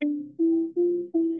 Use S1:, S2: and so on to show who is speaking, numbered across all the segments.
S1: Thank you.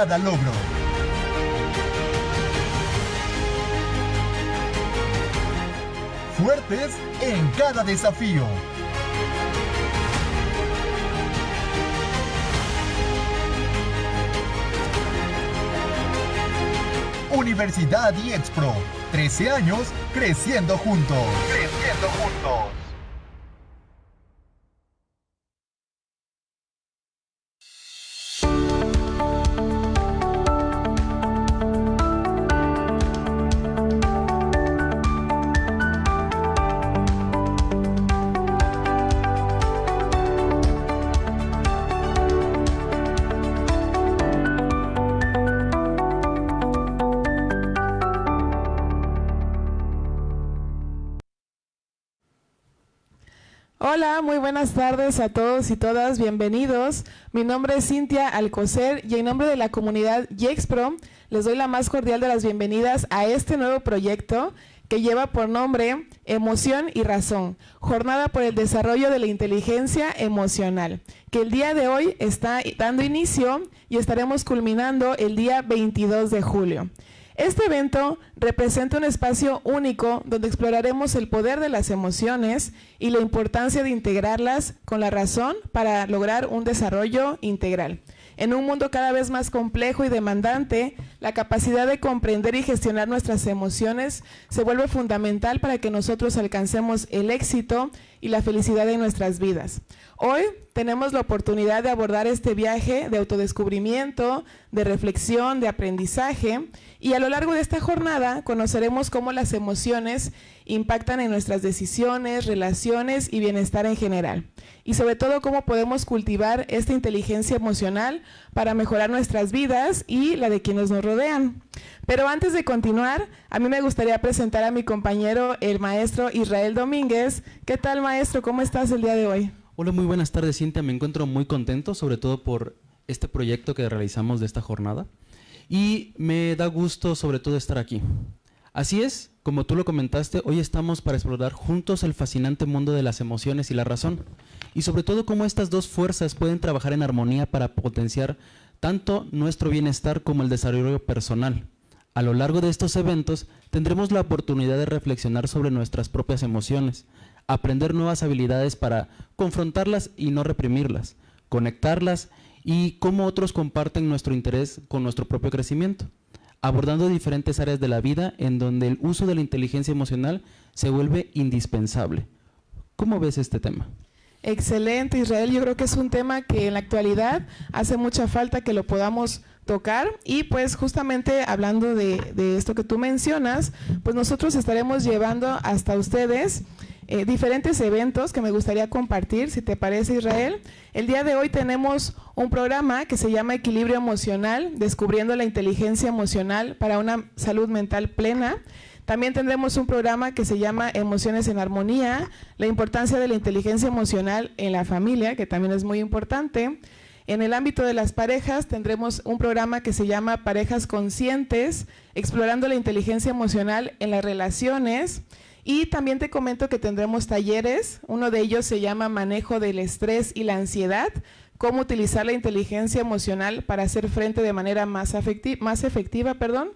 S2: Cada logro. Fuertes en cada desafío. Universidad y Expro, 13 años creciendo juntos.
S1: Creciendo juntos.
S3: a todos y todas, bienvenidos. Mi nombre es Cintia Alcocer y en nombre de la comunidad YEXPRO, les doy la más cordial de las bienvenidas a este nuevo proyecto que lleva por nombre Emoción y Razón, Jornada por el Desarrollo de la Inteligencia Emocional, que el día de hoy está dando inicio y estaremos culminando el día 22 de julio. Este evento representa un espacio único donde exploraremos el poder de las emociones y la importancia de integrarlas con la razón para lograr un desarrollo integral. En un mundo cada vez más complejo y demandante, la capacidad de comprender y gestionar nuestras emociones se vuelve fundamental para que nosotros alcancemos el éxito y la felicidad en nuestras vidas. Hoy tenemos la oportunidad de abordar este viaje de autodescubrimiento, de reflexión, de aprendizaje y a lo largo de esta jornada conoceremos cómo las emociones impactan en nuestras decisiones, relaciones y bienestar en general. Y sobre todo cómo podemos cultivar esta inteligencia emocional para mejorar nuestras vidas y la de quienes nos rodean. Pero antes de continuar, a mí me gustaría presentar a mi compañero, el maestro Israel Domínguez. ¿Qué tal, maestro?
S4: ¿Cómo estás el día de hoy? Hola, muy buenas tardes, Cintia. Me encuentro muy contento, sobre todo por este proyecto que realizamos de esta jornada. Y me da gusto, sobre todo, estar aquí. Así es, como tú lo comentaste, hoy estamos para explorar juntos el fascinante mundo de las emociones y la razón y sobre todo cómo estas dos fuerzas pueden trabajar en armonía para potenciar tanto nuestro bienestar como el desarrollo personal. A lo largo de estos eventos tendremos la oportunidad de reflexionar sobre nuestras propias emociones, aprender nuevas habilidades para confrontarlas y no reprimirlas, conectarlas y cómo otros comparten nuestro interés con nuestro propio crecimiento, abordando diferentes áreas de la vida en donde el uso de la inteligencia emocional se vuelve indispensable. ¿Cómo ves este tema?
S3: Excelente, Israel. Yo creo que es un tema que en la actualidad hace mucha falta que lo podamos tocar y pues justamente hablando de, esto que tú mencionas, pues nosotros estaremos llevando hasta ustedes eh, diferentes eventos que me gustaría compartir, si te parece Israel. El día de hoy tenemos un programa que se llama Equilibrio Emocional, descubriendo la inteligencia emocional para una salud mental plena. También tendremos un programa que se llama Emociones en Armonía, la importancia de la inteligencia emocional en la familia, que también es muy importante. En el ámbito de las parejas tendremos un programa que se llama Parejas Conscientes, explorando la inteligencia emocional en las relaciones. Y también te comento que tendremos talleres, uno de ellos se llama Manejo del Estrés y la Ansiedad, cómo utilizar la inteligencia emocional para hacer frente de manera más, efectiva. Perdón.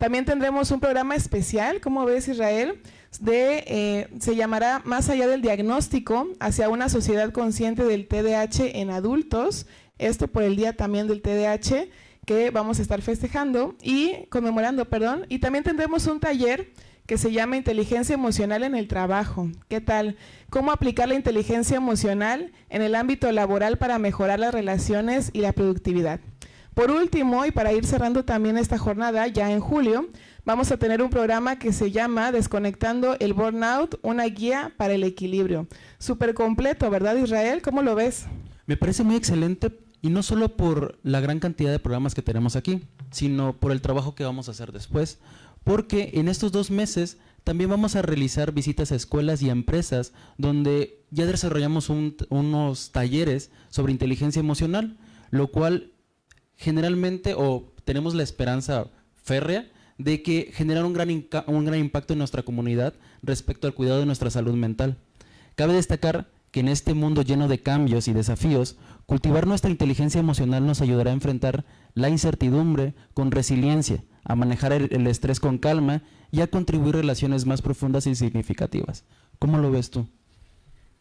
S3: También tendremos un programa especial, como ves Israel, de, eh, se llamará Más allá del diagnóstico hacia una sociedad consciente del TDAH en adultos. Esto por el día también del TDAH que vamos a estar festejando y conmemorando, perdón. Y también tendremos un taller que se llama Inteligencia Emocional en el Trabajo. ¿Qué tal? ¿Cómo aplicar la inteligencia emocional en el ámbito laboral para mejorar las relaciones y la productividad? Por último, y para ir cerrando también esta jornada, ya en julio, vamos a tener un programa que se llama Desconectando el Burnout, una guía para el equilibrio.
S4: Súper completo, ¿verdad Israel? ¿Cómo lo ves? Me parece muy excelente y no solo por la gran cantidad de programas que tenemos aquí, sino por el trabajo que vamos a hacer después, porque en estos dos meses también vamos a realizar visitas a escuelas y a empresas donde ya desarrollamos unos talleres sobre inteligencia emocional, lo cual generalmente o tenemos la esperanza férrea de que generar un gran, impacto en nuestra comunidad respecto al cuidado de nuestra salud mental. Cabe destacar que en este mundo lleno de cambios y desafíos, cultivar nuestra inteligencia emocional nos ayudará a enfrentar la incertidumbre con resiliencia, a manejar el, estrés con calma y a contribuir relaciones más profundas y significativas. ¿Cómo lo ves tú?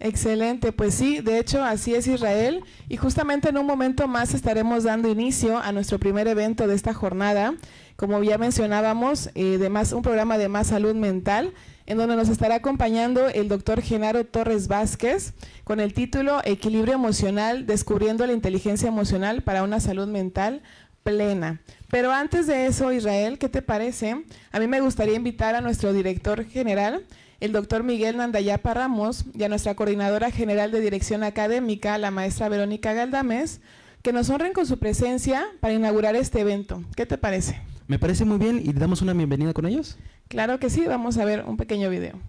S3: Excelente, pues sí, de hecho así es Israel y justamente en un momento más estaremos dando inicio a nuestro primer evento de esta jornada, como ya mencionábamos, eh, de un programa de más salud mental en donde nos estará acompañando el doctor Genaro Torres Vázquez con el título Equilibrio emocional, descubriendo la inteligencia emocional para una salud mental plena. Pero antes de eso, Israel, ¿qué te parece? A mí me gustaría invitar a nuestro director general, el doctor Miguel Nandayapa Ramos y a nuestra coordinadora general de dirección académica, la maestra Verónica Galdames, que nos honren con su presencia para inaugurar este evento.
S4: ¿Qué te parece? Me parece muy bien y damos una bienvenida con ellos.
S3: Claro que sí, vamos a ver un pequeño video.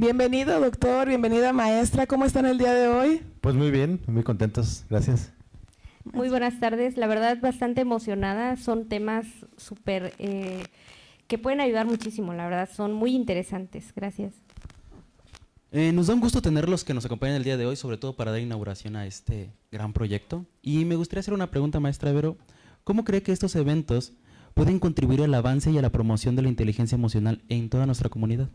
S3: Bienvenido, doctor, bienvenida, maestra. ¿Cómo están el día de hoy?
S2: Pues muy bien, muy contentos. Gracias.
S5: Muy buenas tardes. La verdad, bastante emocionada. Son temas súper eh, que pueden ayudar muchísimo, la verdad. Son muy interesantes. Gracias.
S4: Eh, nos da un gusto tenerlos que nos acompañan el día de hoy, sobre todo para dar inauguración a este gran proyecto. Y me gustaría hacer una pregunta, maestra Vero. ¿Cómo cree que estos eventos pueden contribuir al avance y a la promoción de la inteligencia emocional en toda nuestra comunidad?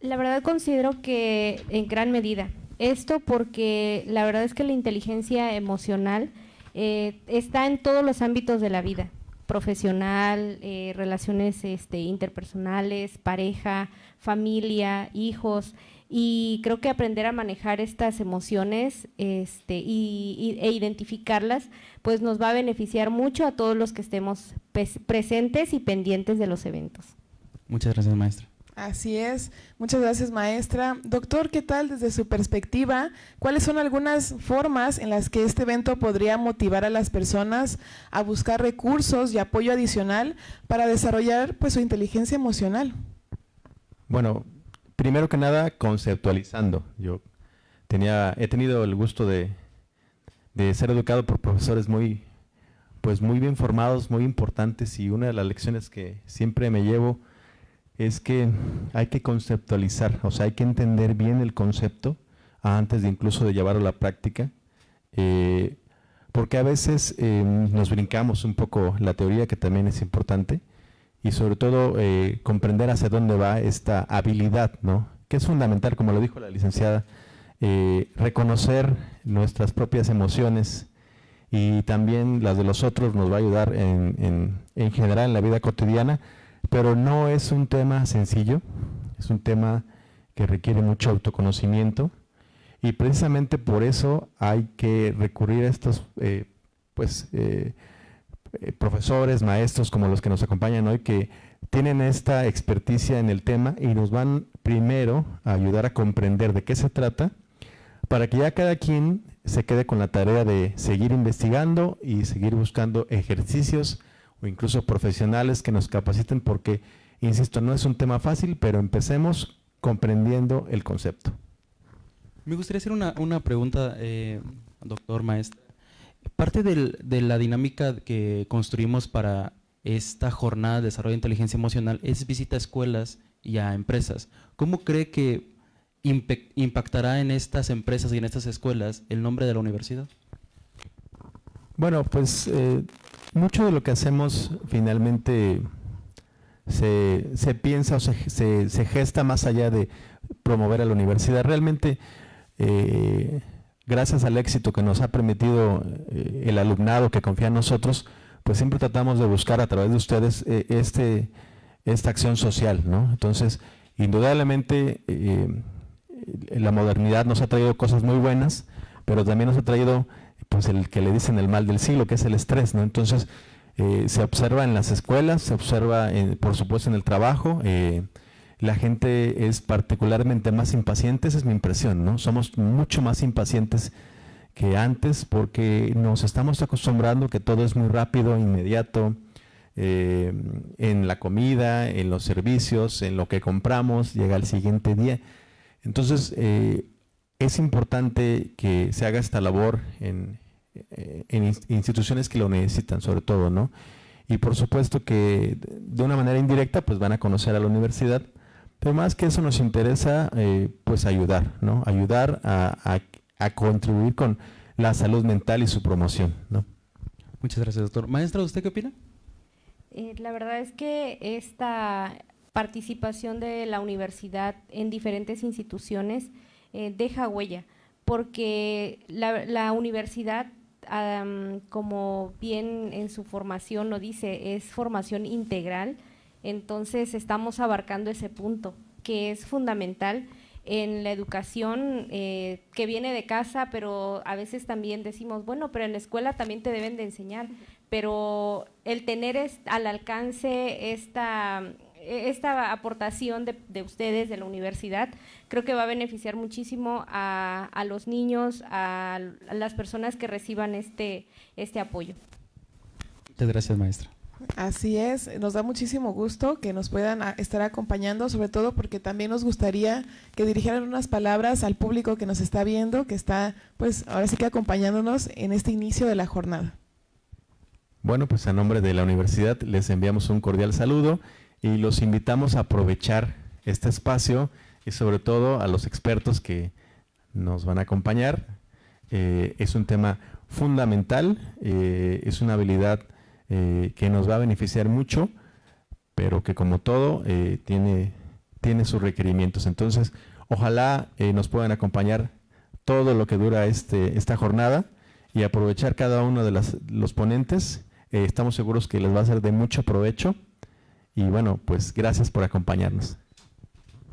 S5: La verdad considero que en gran medida. Esto porque la verdad es que la inteligencia emocional eh, está en todos los ámbitos de la vida, profesional, eh, relaciones este, interpersonales, pareja, familia, hijos. Y creo que aprender a manejar estas emociones este, y, e identificarlas, pues nos va a beneficiar mucho a todos los que estemos presentes y pendientes de los eventos.
S4: Muchas gracias, maestra.
S5: Así es. Muchas
S3: gracias, maestra. Doctor, ¿qué tal desde su perspectiva? ¿Cuáles son algunas formas en las que este evento podría motivar a las personas a buscar recursos y apoyo adicional para desarrollar pues, su inteligencia emocional?
S2: Bueno, primero que nada, conceptualizando. Yo tenía, he tenido el gusto de, de ser educado por profesores muy, pues muy bien formados, muy importantes y una de las lecciones que siempre me llevo es que hay que conceptualizar, o sea, hay que entender bien el concepto antes de incluso de llevarlo a la práctica, eh, porque a veces eh, nos brincamos un poco la teoría, que también es importante, y sobre todo eh, comprender hacia dónde va esta habilidad, ¿no? que es fundamental, como lo dijo la licenciada, reconocer nuestras propias emociones y también las de los otros nos va a ayudar en, en general en la vida cotidiana, pero no es un tema sencillo, es un tema que requiere mucho autoconocimiento y precisamente por eso hay que recurrir a estos eh, pues, eh, eh, profesores, maestros como los que nos acompañan hoy que tienen esta experticia en el tema y nos van primero a ayudar a comprender de qué se trata para que ya cada quien se quede con la tarea de seguir investigando y seguir buscando ejercicios o incluso profesionales que nos capaciten porque, insisto, no es un tema fácil, pero empecemos comprendiendo el concepto.
S4: Me gustaría hacer una, pregunta, eh, doctor maestro. Parte de la dinámica que construimos para esta jornada de desarrollo de inteligencia emocional es visita a escuelas y a empresas. ¿Cómo cree que impactará en estas empresas y en estas escuelas el nombre de la universidad?
S2: Bueno, pues eh, mucho de lo que hacemos finalmente se, piensa o se, se, gesta más allá de promover a la universidad. Realmente, eh, gracias al éxito que nos ha permitido eh, el alumnado que confía en nosotros, pues siempre tratamos de buscar a través de ustedes eh, este, esta acción social. Entonces, indudablemente, la modernidad nos ha traído cosas muy buenas, pero también nos ha traído pues el que le dicen el mal del siglo, que es el estrés, ¿no? Entonces, eh, se observa en las escuelas, se observa, eh, por supuesto, en el trabajo. Eh, la gente es particularmente más impaciente, esa es mi impresión, ¿no? Somos mucho más impacientes que antes porque nos estamos acostumbrando que todo es muy rápido, inmediato, en la comida, en los servicios, en lo que compramos, llega el siguiente día. Entonces, es importante que se haga esta labor en, eh, instituciones que lo necesitan, sobre todo, ¿no? Y por supuesto que de una manera indirecta, pues van a conocer a la universidad, pero más que eso nos interesa, eh, pues ayudar, ¿no? Ayudar a, contribuir con la
S4: salud mental y su promoción, ¿no? Muchas gracias, doctor. Maestra, ¿usted qué opina?
S5: Eh, la verdad es que esta participación de la universidad en diferentes instituciones, eh, deja huella, porque la, universidad, como bien en su formación lo dice, es formación integral, entonces estamos abarcando ese punto que es fundamental en la educación eh, que viene de casa, pero a veces también decimos, bueno, pero en la escuela también te deben de enseñar, pero el tener al alcance esta e-, esta aportación de, ustedes, de la universidad, creo que va a beneficiar muchísimo a, los niños, a, las personas que reciban este, este apoyo.
S4: Muchas gracias, maestra.
S3: Así es, nos da muchísimo gusto que nos puedan estar acompañando, sobre todo porque también nos gustaría que dirigieran unas palabras al público que nos está viendo, que está pues ahora sí que acompañándonos en este inicio de la jornada.
S2: Bueno, pues a nombre de la universidad les enviamos un cordial saludo y los invitamos a aprovechar este espacio y sobre todo a los expertos que nos van a acompañar. Eh, es un tema fundamental, eh, es una habilidad eh, que nos va a beneficiar mucho, pero que como todo tiene, tiene sus requerimientos. Entonces, ojalá nos puedan acompañar todo lo que dura este, esta jornada y aprovechar cada uno de los ponentes. estamos seguros que les va a ser de mucho provecho. Y bueno, pues gracias por acompañarnos.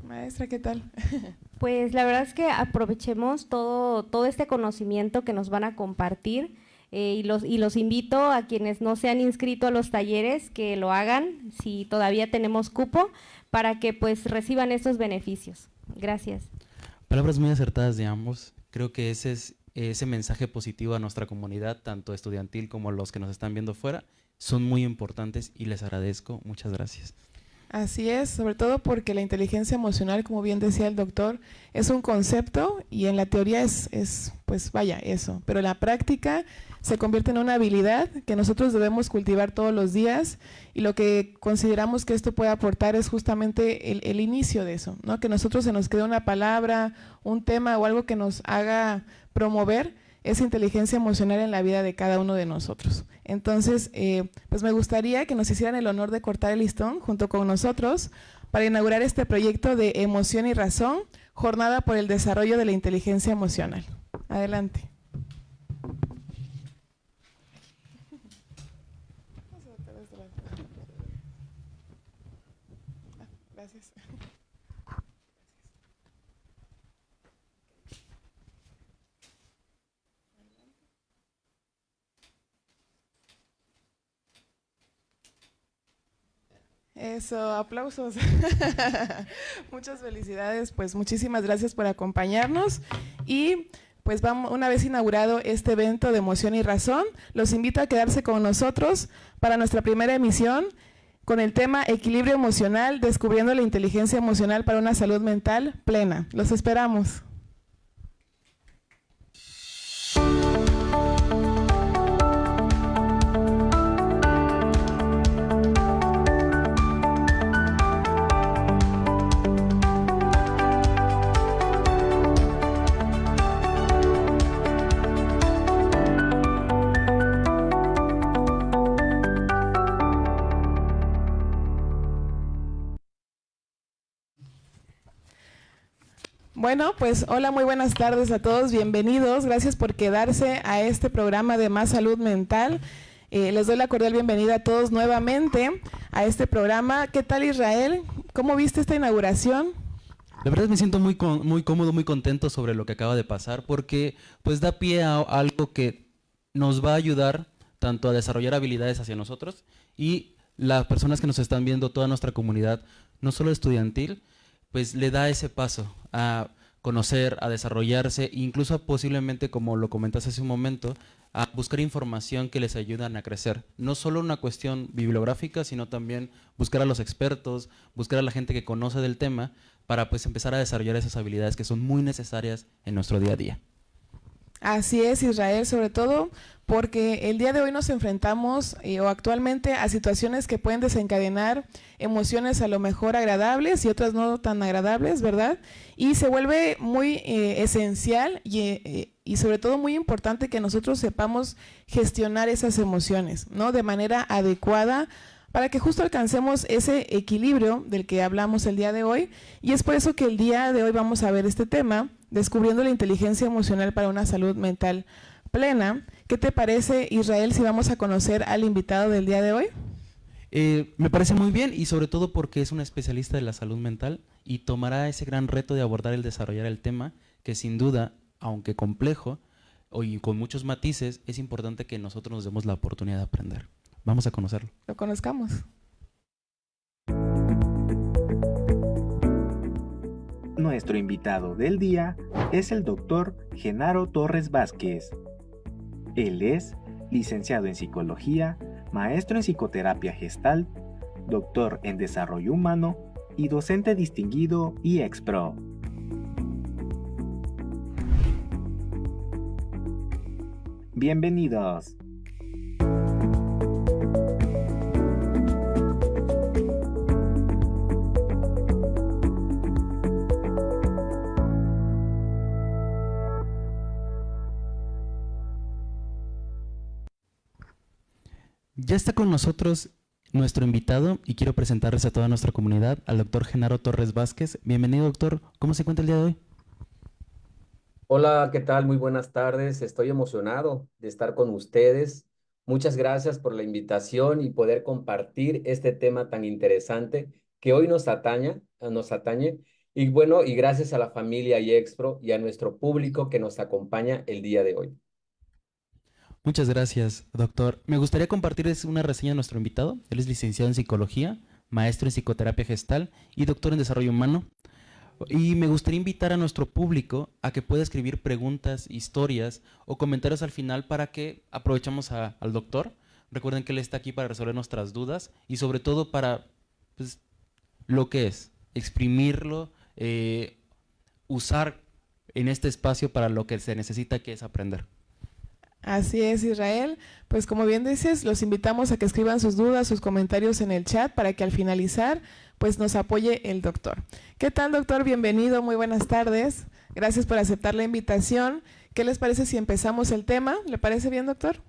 S5: Maestra, ¿qué tal? pues la verdad es que aprovechemos todo, este conocimiento que nos van a compartir. Eh, y, los, y los invito a quienes no se han inscrito a los talleres que lo hagan, si todavía tenemos cupo, para que pues reciban estos beneficios. Gracias.
S4: Palabras muy acertadas de ambos. Creo que ese es ese mensaje positivo a nuestra comunidad, tanto estudiantil como los que nos están viendo fuera, son muy importantes y les agradezco. Muchas gracias.
S3: Así es, sobre todo porque la inteligencia emocional, como bien decía el doctor, es un concepto y en la teoría es, es pues vaya, eso. Pero la práctica se convierte en una habilidad que nosotros debemos cultivar todos los días y lo que consideramos que esto puede aportar es justamente el, inicio de eso, ¿no? Que nosotros se nos quede una palabra, un tema o algo que nos haga promover esa inteligencia emocional en la vida de cada uno de nosotros. Entonces, eh, pues me gustaría que nos hicieran el honor de cortar el listón junto con nosotros para inaugurar este proyecto de Emoción y Razón, Jornada por el Desarrollo de la Inteligencia Emocional. Adelante. Eso, aplausos. Muchas felicidades, pues muchísimas gracias por acompañarnos y pues vamos, una vez inaugurado este evento de Emoción y Razón, los invito a quedarse con nosotros para nuestra primera emisión con el tema Equilibrio Emocional, descubriendo la inteligencia emocional para una salud mental plena. Los esperamos. Bueno, pues hola, muy buenas tardes a todos, bienvenidos, gracias por quedarse a este programa de Más Salud Mental. Eh, les doy la cordial bienvenida a todos nuevamente a este programa. ¿Qué tal Israel? ¿Cómo viste esta inauguración?
S1: La verdad
S4: me siento muy, muy cómodo, muy contento sobre lo que acaba de pasar porque pues da pie a algo que nos va a ayudar tanto a desarrollar habilidades hacia nosotros y las personas que nos están viendo, toda nuestra comunidad, no solo estudiantil, pues le da ese paso a conocer, a desarrollarse, incluso posiblemente, como lo comentaste hace un momento, a buscar información que les ayudan a crecer. No solo una cuestión bibliográfica, sino también buscar a los expertos, buscar a la gente que conoce del tema, para pues empezar a desarrollar esas habilidades que son muy necesarias en nuestro día a día.
S3: Así es, Israel, sobre todo porque el día de hoy nos enfrentamos eh, o actualmente a situaciones que pueden desencadenar emociones a lo mejor agradables y otras no tan agradables, ¿verdad? Y se vuelve muy eh, esencial y, eh, y, sobre todo muy importante que nosotros sepamos gestionar esas emociones, ¿no? De manera adecuada para que justo alcancemos ese equilibrio del que hablamos el día de hoy. Y es por eso que el día de hoy vamos a ver este tema, descubriendo la inteligencia emocional para una salud mental plena. ¿Qué te parece, Israel, si vamos a conocer al invitado del día de hoy?
S4: Eh, me parece muy bien y sobre todo porque es un especialista de la salud mental y tomará ese gran reto de abordar el desarrollar el tema que sin duda, aunque complejo y con muchos matices, es importante que nosotros nos demos la oportunidad de aprender. Vamos a conocerlo. Lo conozcamos. Nuestro
S2: invitado del día es el doctor Genaro Torres Vázquez, él es licenciado en psicología, maestro en psicoterapia gestal, doctor en desarrollo humano y docente distinguido y expro. Bienvenidos.
S4: está con nosotros nuestro invitado y quiero presentarles a toda nuestra comunidad al doctor Genaro Torres Vázquez. Bienvenido, doctor. ¿Cómo se cuenta el día de hoy?
S6: Hola, ¿qué tal? Muy buenas tardes. Estoy emocionado de estar con ustedes. Muchas gracias por la invitación y poder compartir este tema tan interesante que hoy nos nos atañe. Y bueno, y gracias a la familia y Expro y a nuestro público que nos acompaña el día de hoy.
S4: Muchas gracias, doctor. Me gustaría compartirles una reseña de nuestro invitado. Él es licenciado en psicología, maestro en psicoterapia gestal y doctor en desarrollo humano. Y me gustaría invitar a nuestro público a que pueda escribir preguntas, historias o comentarios al final para que aprovechemos al doctor. Recuerden que él está aquí para resolver nuestras dudas y sobre todo para pues, lo que es, exprimirlo, eh, usar en este espacio para lo que se necesita que es aprender.
S3: Así es, Israel. Pues como bien dices, los invitamos a que escriban sus dudas, sus comentarios en el chat para que al finalizar, pues nos apoye el doctor. ¿Qué tal, doctor? Bienvenido, muy buenas tardes. Gracias por aceptar la invitación. ¿Qué les parece si empezamos el tema? ¿Le parece bien, doctor?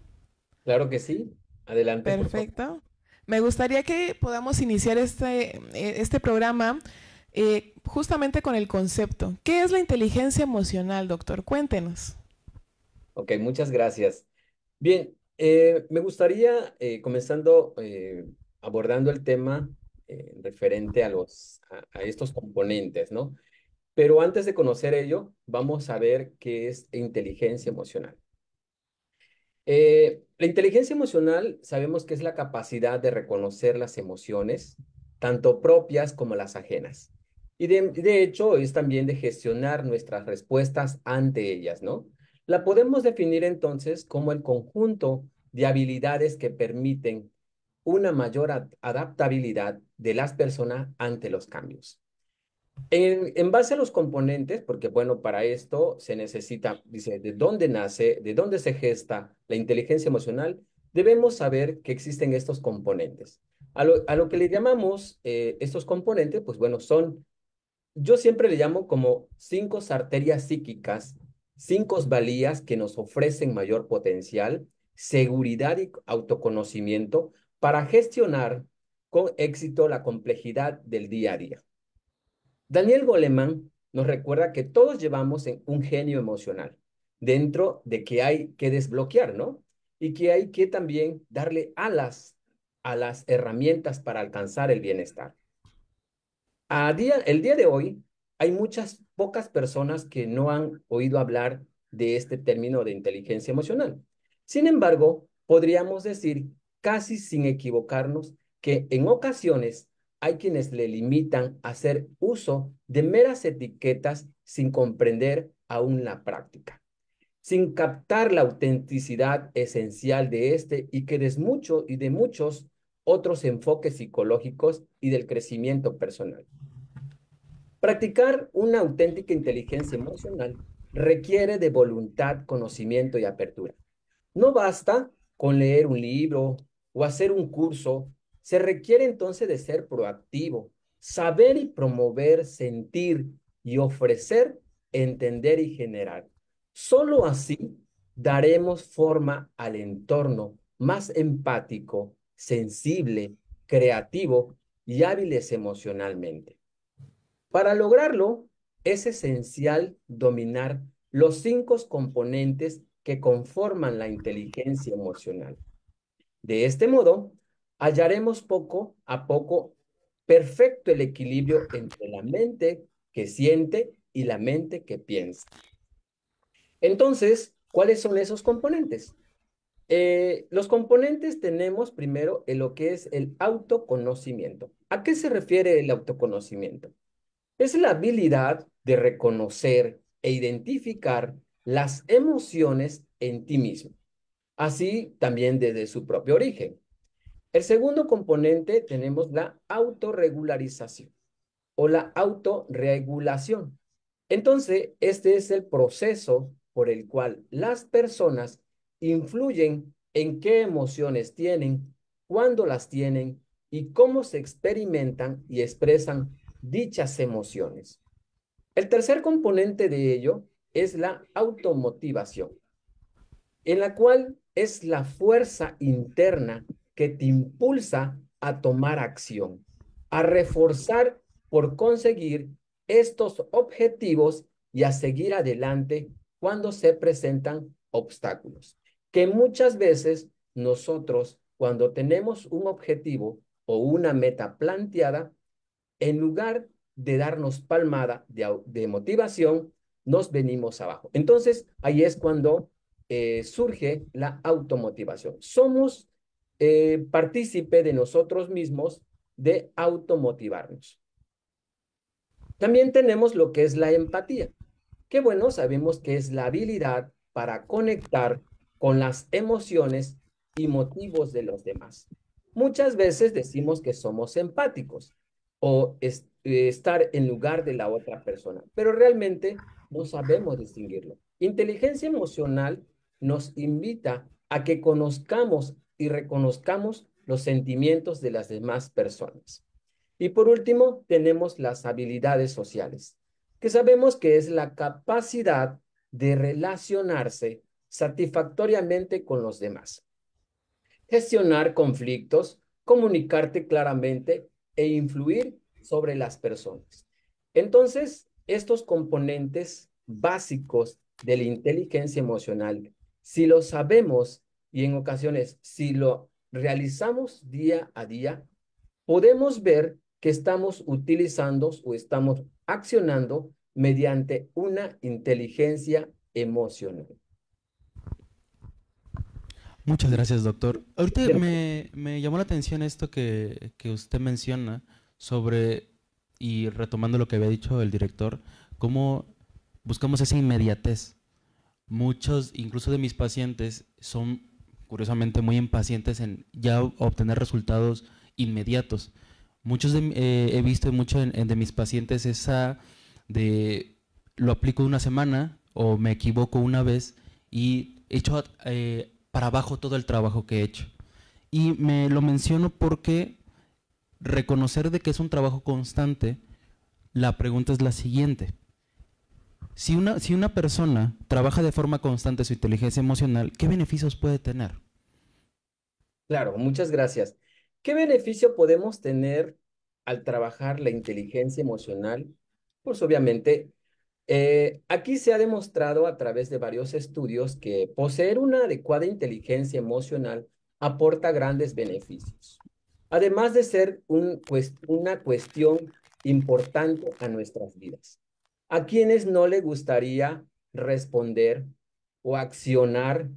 S6: Claro que sí. Adelante. Perfecto.
S3: Me gustaría que podamos iniciar este, e, este programa eh, justamente con el concepto. ¿Qué es la inteligencia emocional, doctor? Cuéntenos.
S6: Ok, muchas gracias. Bien, eh, me gustaría, eh, comenzando eh, abordando el tema referente a, los, a, estos componentes, ¿no? Pero antes de conocer ello, vamos a ver qué es inteligencia emocional. la inteligencia emocional sabemos que es la capacidad de reconocer las emociones, tanto propias como las ajenas. Y de hecho es también de gestionar nuestras respuestas ante ellas, ¿no? La podemos definir entonces como el conjunto de habilidades que permiten una mayor adaptabilidad de las personas ante los cambios. En, base a los componentes, porque bueno, para esto se necesita, dice, de dónde nace, de dónde se gesta la inteligencia emocional, debemos saber que existen estos componentes. A lo, a lo que le llamamos eh, estos componentes, pues bueno, son, yo siempre le llamo como cinco arterias psíquicas cinco valías que nos ofrecen mayor potencial, seguridad y autoconocimiento para gestionar con éxito la complejidad del día a día. Daniel Goleman nos recuerda que todos llevamos un genio emocional dentro de que hay que desbloquear, ¿no? Y que hay que también darle alas a las herramientas para alcanzar el bienestar. A el día de hoy hay muchas pocas personas que no han oído hablar de este término de inteligencia emocional. Sin embargo, podríamos decir casi sin equivocarnos que en ocasiones hay quienes le limitan a hacer uso de meras etiquetas sin comprender aún la práctica, sin captar la autenticidad esencial de este y que desmucho y de muchos otros enfoques psicológicos y del crecimiento personal. Practicar una auténtica inteligencia emocional requiere de voluntad, conocimiento y apertura. No basta con leer un libro o hacer un curso, se requiere entonces de ser proactivo, saber y promover, sentir y ofrecer, entender y generar. Solo así daremos forma al entorno más empático, sensible, creativo y hábiles emocionalmente. Para lograrlo, es esencial dominar los cinco componentes que conforman la inteligencia emocional. De este modo, hallaremos poco a poco perfecto el equilibrio entre la mente que siente y la mente que piensa. Entonces, ¿cuáles son esos componentes? Eh, los componentes tenemos primero en lo que es el autoconocimiento. ¿A qué se refiere el autoconocimiento? es la habilidad de reconocer e identificar las emociones en ti mismo, así también desde su propio origen. El segundo componente tenemos la autorregularización o la autorregulación. Entonces, este es el proceso por el cual las personas influyen en qué emociones tienen, cuándo las tienen y cómo se experimentan y expresan dichas emociones. El tercer componente de ello es la automotivación, en la cual es la fuerza interna que te impulsa a tomar acción, a reforzar por conseguir estos objetivos y a seguir adelante cuando se presentan obstáculos, que muchas veces nosotros cuando tenemos un objetivo o una meta planteada, en lugar de darnos palmada de, motivación, nos venimos abajo. Entonces, ahí es cuando eh, surge la automotivación. Somos eh, partícipe de nosotros mismos de automotivarnos. También tenemos lo que es la empatía, Qué bueno, sabemos que es la habilidad para conectar con las emociones y motivos de los demás. Muchas veces decimos que somos empáticos, o eh, estar en lugar de la otra persona. Pero realmente no sabemos distinguirlo. Inteligencia emocional nos invita a que conozcamos y reconozcamos los sentimientos de las demás personas. Y por último, tenemos las habilidades sociales, que sabemos que es la capacidad de relacionarse satisfactoriamente con los demás, gestionar conflictos, comunicarte claramente e influir sobre las personas. Entonces, estos componentes básicos de la inteligencia emocional, si lo sabemos y en ocasiones si lo realizamos día a día, podemos ver que estamos utilizando o estamos accionando mediante una inteligencia emocional.
S4: Muchas gracias, doctor. Ahorita me, llamó la atención esto que, usted menciona sobre, y retomando lo que había dicho el director, cómo buscamos esa inmediatez. Muchos, incluso de mis pacientes, son curiosamente muy impacientes en ya obtener resultados inmediatos. Muchos eh, he visto mucho en, de mis pacientes esa de lo aplico una semana o me equivoco una vez y hecho para abajo todo el trabajo que he hecho. Y me lo menciono porque reconocer de que es un trabajo constante, la pregunta es la siguiente. Si una, si una persona trabaja de forma constante su inteligencia emocional, ¿qué beneficios puede tener?
S6: Claro, muchas gracias. ¿Qué beneficio podemos tener al trabajar la inteligencia emocional? Pues obviamente eh, aquí se ha demostrado a través de varios estudios que poseer una adecuada inteligencia emocional aporta grandes beneficios, además de ser una cuestión importante a nuestras vidas. A quienes no le gustaría responder o accionar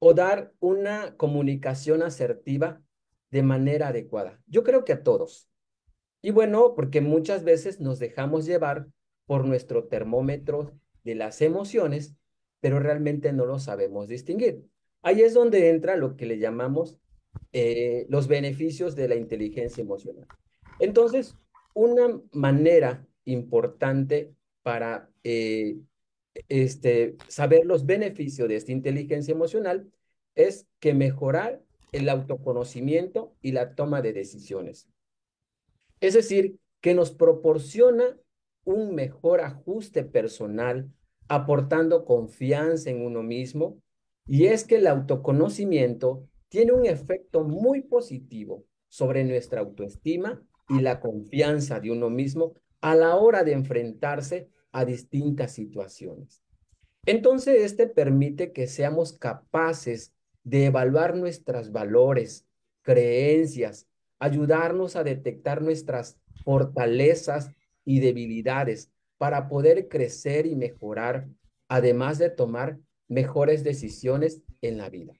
S6: o dar una comunicación asertiva de manera adecuada. Yo creo que a todos. Y bueno, porque muchas veces nos dejamos llevar por nuestro termómetro de las emociones, pero realmente no lo sabemos distinguir. Ahí es donde entra lo que le llamamos eh, los beneficios de la inteligencia emocional. Entonces, una manera importante para eh, este, saber los beneficios de esta inteligencia emocional es que mejorar el autoconocimiento y la toma de decisiones. Es decir, que nos proporciona un mejor ajuste personal, aportando confianza en uno mismo, y es que el autoconocimiento tiene un efecto muy positivo sobre nuestra autoestima y la confianza de uno mismo a la hora de enfrentarse a distintas situaciones. Entonces, este permite que seamos capaces de evaluar nuestros valores, creencias, ayudarnos a detectar nuestras fortalezas y debilidades para poder crecer y mejorar, además de tomar mejores decisiones en la vida.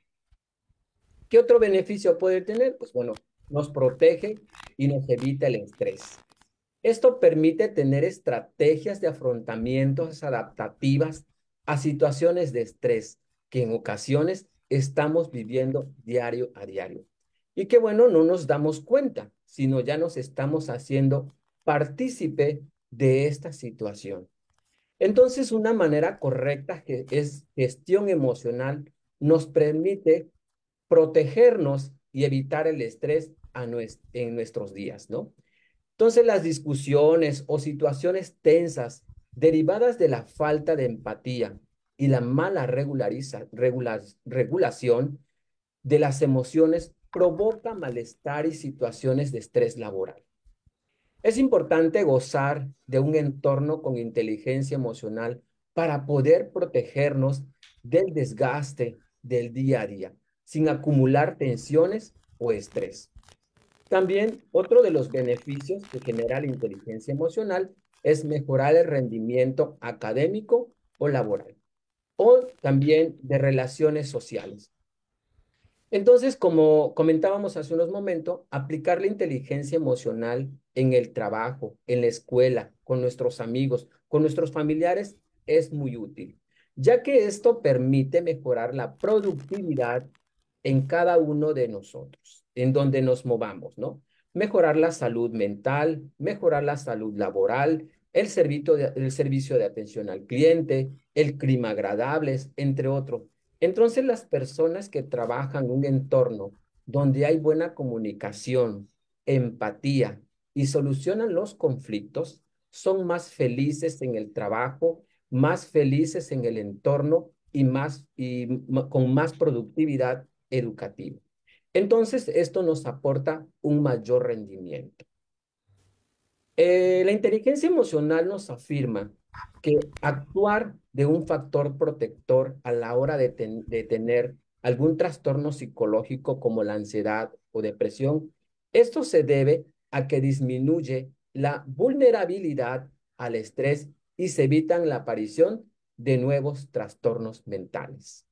S6: ¿Qué otro beneficio puede tener? Pues bueno, nos protege y nos evita el estrés. Esto permite tener estrategias de afrontamientos adaptativas a situaciones de estrés que en ocasiones estamos viviendo diario a diario. Y que bueno, no nos damos cuenta, sino ya nos estamos haciendo partícipe de esta situación. Entonces, una manera correcta que es gestión emocional nos permite protegernos y evitar el estrés en nuestros días, ¿no? Entonces, las discusiones o situaciones tensas derivadas de la falta de empatía y la mala regulación de las emociones provoca malestar y situaciones de estrés laboral. Es importante gozar de un entorno con inteligencia emocional para poder protegernos del desgaste del día a día, sin acumular tensiones o estrés. También otro de los beneficios que genera la inteligencia emocional es mejorar el rendimiento académico o laboral, o también de relaciones sociales. Entonces, como comentábamos hace unos momentos, aplicar la inteligencia emocional en el trabajo, en la escuela, con nuestros amigos, con nuestros familiares, es muy útil, ya que esto permite mejorar la productividad en cada uno de nosotros, en donde nos movamos, ¿no? Mejorar la salud mental, mejorar la salud laboral, el servicio de, el servicio de atención al cliente, el clima agradable, entre otros entonces las personas que trabajan en un entorno donde hay buena comunicación, empatía y solucionan los conflictos, son más felices en el trabajo, más felices en el entorno y, más, con más productividad educativa. Entonces, esto nos aporta un mayor rendimiento. Eh, la inteligencia emocional nos afirma que actuar de un factor protector a la hora de, tener algún trastorno psicológico como la ansiedad o depresión, esto se debe a que disminuye la vulnerabilidad al estrés y se evitan la aparición de nuevos trastornos mentales.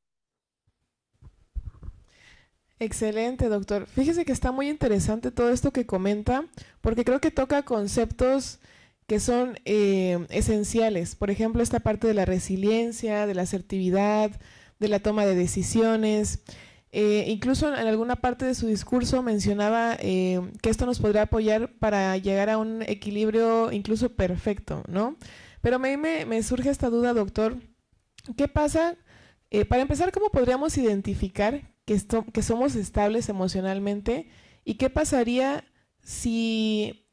S3: Excelente, doctor. Fíjese que está muy interesante todo esto que comenta, porque creo que toca conceptos que son eh, esenciales. Por ejemplo, esta parte de la resiliencia, de la asertividad, de la toma de decisiones. Eh, incluso en alguna parte de su discurso mencionaba eh, que esto nos podría apoyar para llegar a un equilibrio incluso perfecto, ¿no? Pero me, me, me surge esta duda, doctor. ¿Qué pasa? para empezar, ¿cómo podríamos identificar que somos estables emocionalmente? ¿Y qué pasaría si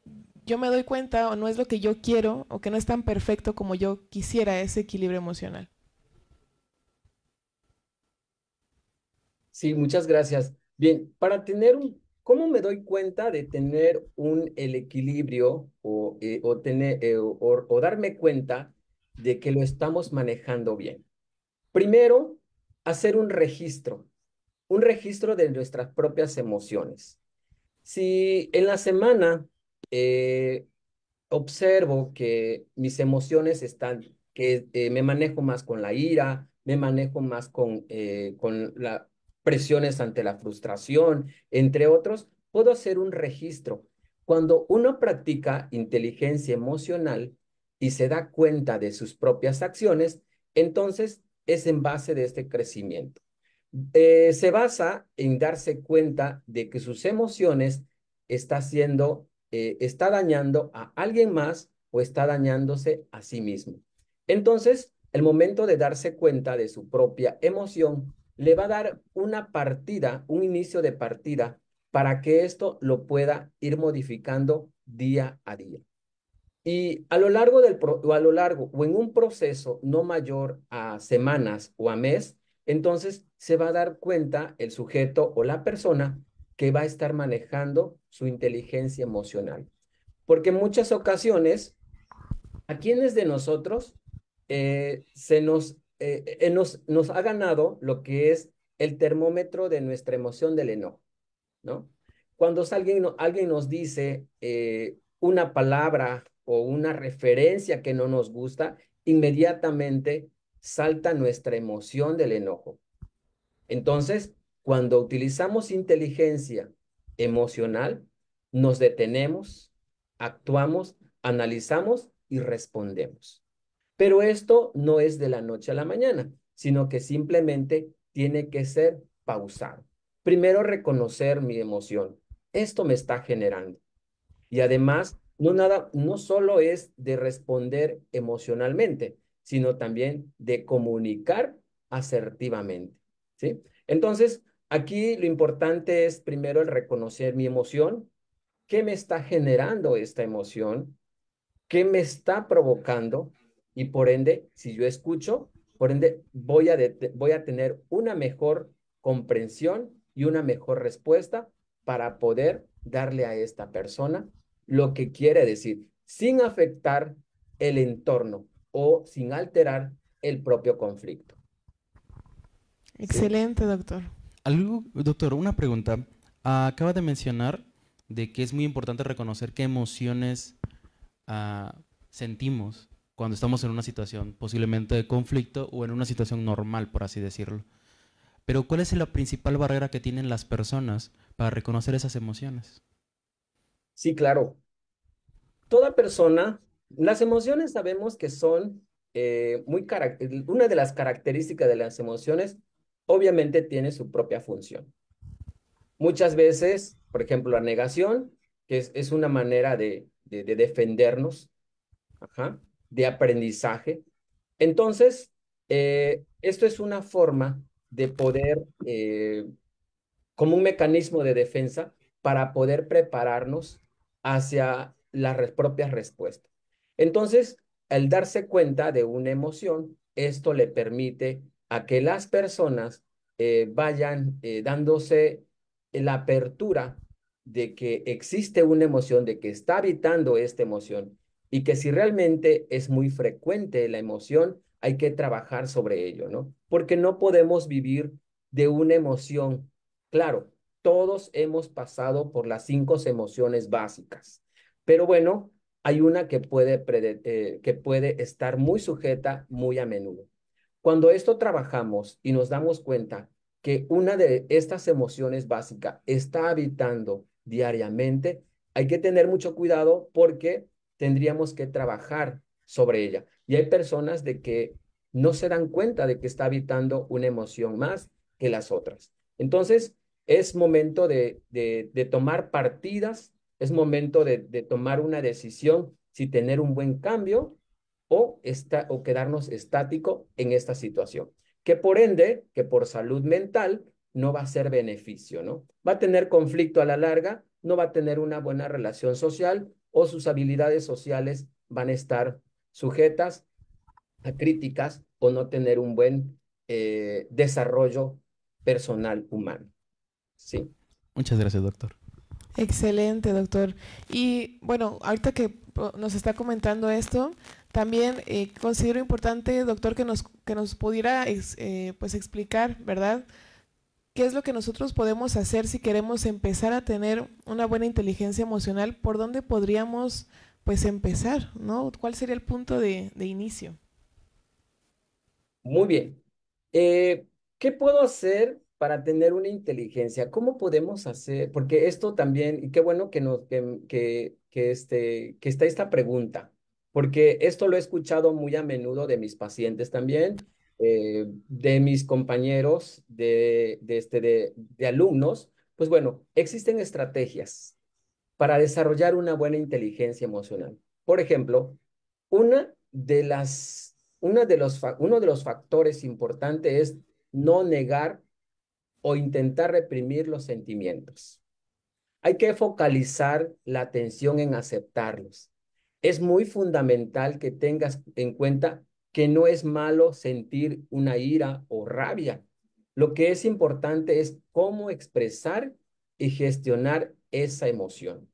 S3: yo me doy cuenta o no es lo que yo quiero o que no es tan perfecto como yo quisiera
S6: ese equilibrio emocional. Sí, muchas gracias. Bien, para tener un, ¿cómo me doy cuenta de tener un, el equilibrio o, eh, tener, eh, o darme cuenta de que lo estamos manejando bien? Primero, hacer un registro, un registro de nuestras propias emociones. Si en la semana eh, observo que mis emociones están, que eh, me manejo más con la ira, me manejo más con, eh, con las presiones ante la frustración, entre otros, puedo hacer un registro. Cuando uno practica inteligencia emocional y se da cuenta de sus propias acciones, entonces es en base de este crecimiento. Eh, se basa en darse cuenta de que sus emociones está siendo eh, está dañando a alguien más o está dañándose a sí mismo. Entonces, el momento de darse cuenta de su propia emoción le va a dar una partida, un inicio de partida, para que esto lo pueda ir modificando día a día. Y a lo largo del o a lo largo o en un proceso no mayor a semanas o a mes, entonces se va a dar cuenta el sujeto o la persona que va a estar manejando su inteligencia emocional. Porque en muchas ocasiones, ¿a quienes de nosotros eh, se eh, eh, nos, nos, ha ganado lo que es el termómetro de nuestra emoción del enojo? ¿no? Cuando alguien, alguien nos dice una palabra o una referencia que no nos gusta, inmediatamente salta nuestra emoción del enojo. Entonces, cuando utilizamos inteligencia emocional, nos detenemos, actuamos, analizamos y respondemos. Pero esto no es de la noche a la mañana, sino que simplemente tiene que ser pausado. Primero reconocer mi emoción. Esto me está generando. Y además, no nada, no solo es de responder emocionalmente, sino también de comunicar asertivamente, ¿sí? Entonces, Aquí lo importante es primero el reconocer mi emoción, qué me está generando esta emoción, qué me está provocando y por ende, si yo escucho, por ende voy a, voy a tener una mejor comprensión y una mejor respuesta para poder darle a esta persona lo que quiere decir, sin afectar el entorno o sin alterar el propio conflicto. Excelente, doctor
S4: doctor, una pregunta. Ah, acaba de mencionar de que es muy importante reconocer qué emociones ah, sentimos cuando estamos en una situación posiblemente de conflicto o en una situación normal, por así decirlo. Pero ¿cuál es la principal barrera que tienen las personas para reconocer esas emociones?
S6: Sí, claro. Toda persona, las emociones sabemos que son eh, muy una de las características de las emociones obviamente tiene su propia función. Muchas veces, por ejemplo, la negación, que es, una manera de, defendernos, de aprendizaje. Entonces, eh, esto es una forma de poder, eh, como un mecanismo de defensa, para poder prepararnos hacia las propias respuestas. Entonces, al darse cuenta de una emoción, esto le permite a que las personas eh, vayan eh, dándose eh, la apertura de que existe una emoción, de que está habitando esta emoción y que si realmente es muy frecuente la emoción, hay que trabajar sobre ello, ¿no? Porque no podemos vivir de una emoción. Claro, todos hemos pasado por las cinco emociones básicas, pero bueno, hay una que puede, que puede estar muy sujeta muy a menudo. Cuando esto trabajamos y nos damos cuenta que una de estas emociones básicas está habitando diariamente, hay que tener mucho cuidado porque tendríamos que trabajar sobre ella. Y hay personas de que no se dan cuenta de que está habitando una emoción más que las otras. Entonces, es momento de, tomar partidas, es momento de, de tomar una decisión si tener un buen cambio o, esta, o quedarnos estático en esta situación. Que por ende, que por salud mental, no va a ser beneficio, ¿no? Va a tener conflicto a la larga, no va a tener una buena relación social o sus habilidades sociales van a estar sujetas a críticas o no tener un buen eh, desarrollo personal
S4: humano. Sí. Muchas gracias, doctor.
S3: Excelente, doctor. Y bueno, ahorita que nos está comentando esto, también eh, considero importante, doctor, que nos, que nos pudiera eh, pues explicar, ¿verdad? ¿Qué es lo que nosotros podemos hacer si queremos empezar a tener una buena inteligencia emocional? ¿Por dónde podríamos pues empezar? ¿no? ¿Cuál sería el punto de, inicio?
S6: Muy bien. Eh, ¿Qué puedo hacer para tener una inteligencia, ¿cómo podemos hacer? Porque esto también, y qué bueno que, nos, que, que, que este, está esta pregunta, porque esto lo he escuchado muy a menudo de mis pacientes también, eh, de mis compañeros, de, de, este, de, alumnos. Pues bueno, existen estrategias para desarrollar una buena inteligencia emocional. Por ejemplo, una de las, una de los, uno de los factores importantes es no negar o intentar reprimir los sentimientos. Hay que focalizar la atención en aceptarlos. Es muy fundamental que tengas en cuenta que no es malo sentir una ira o rabia. Lo que es importante es cómo expresar y gestionar esa emoción.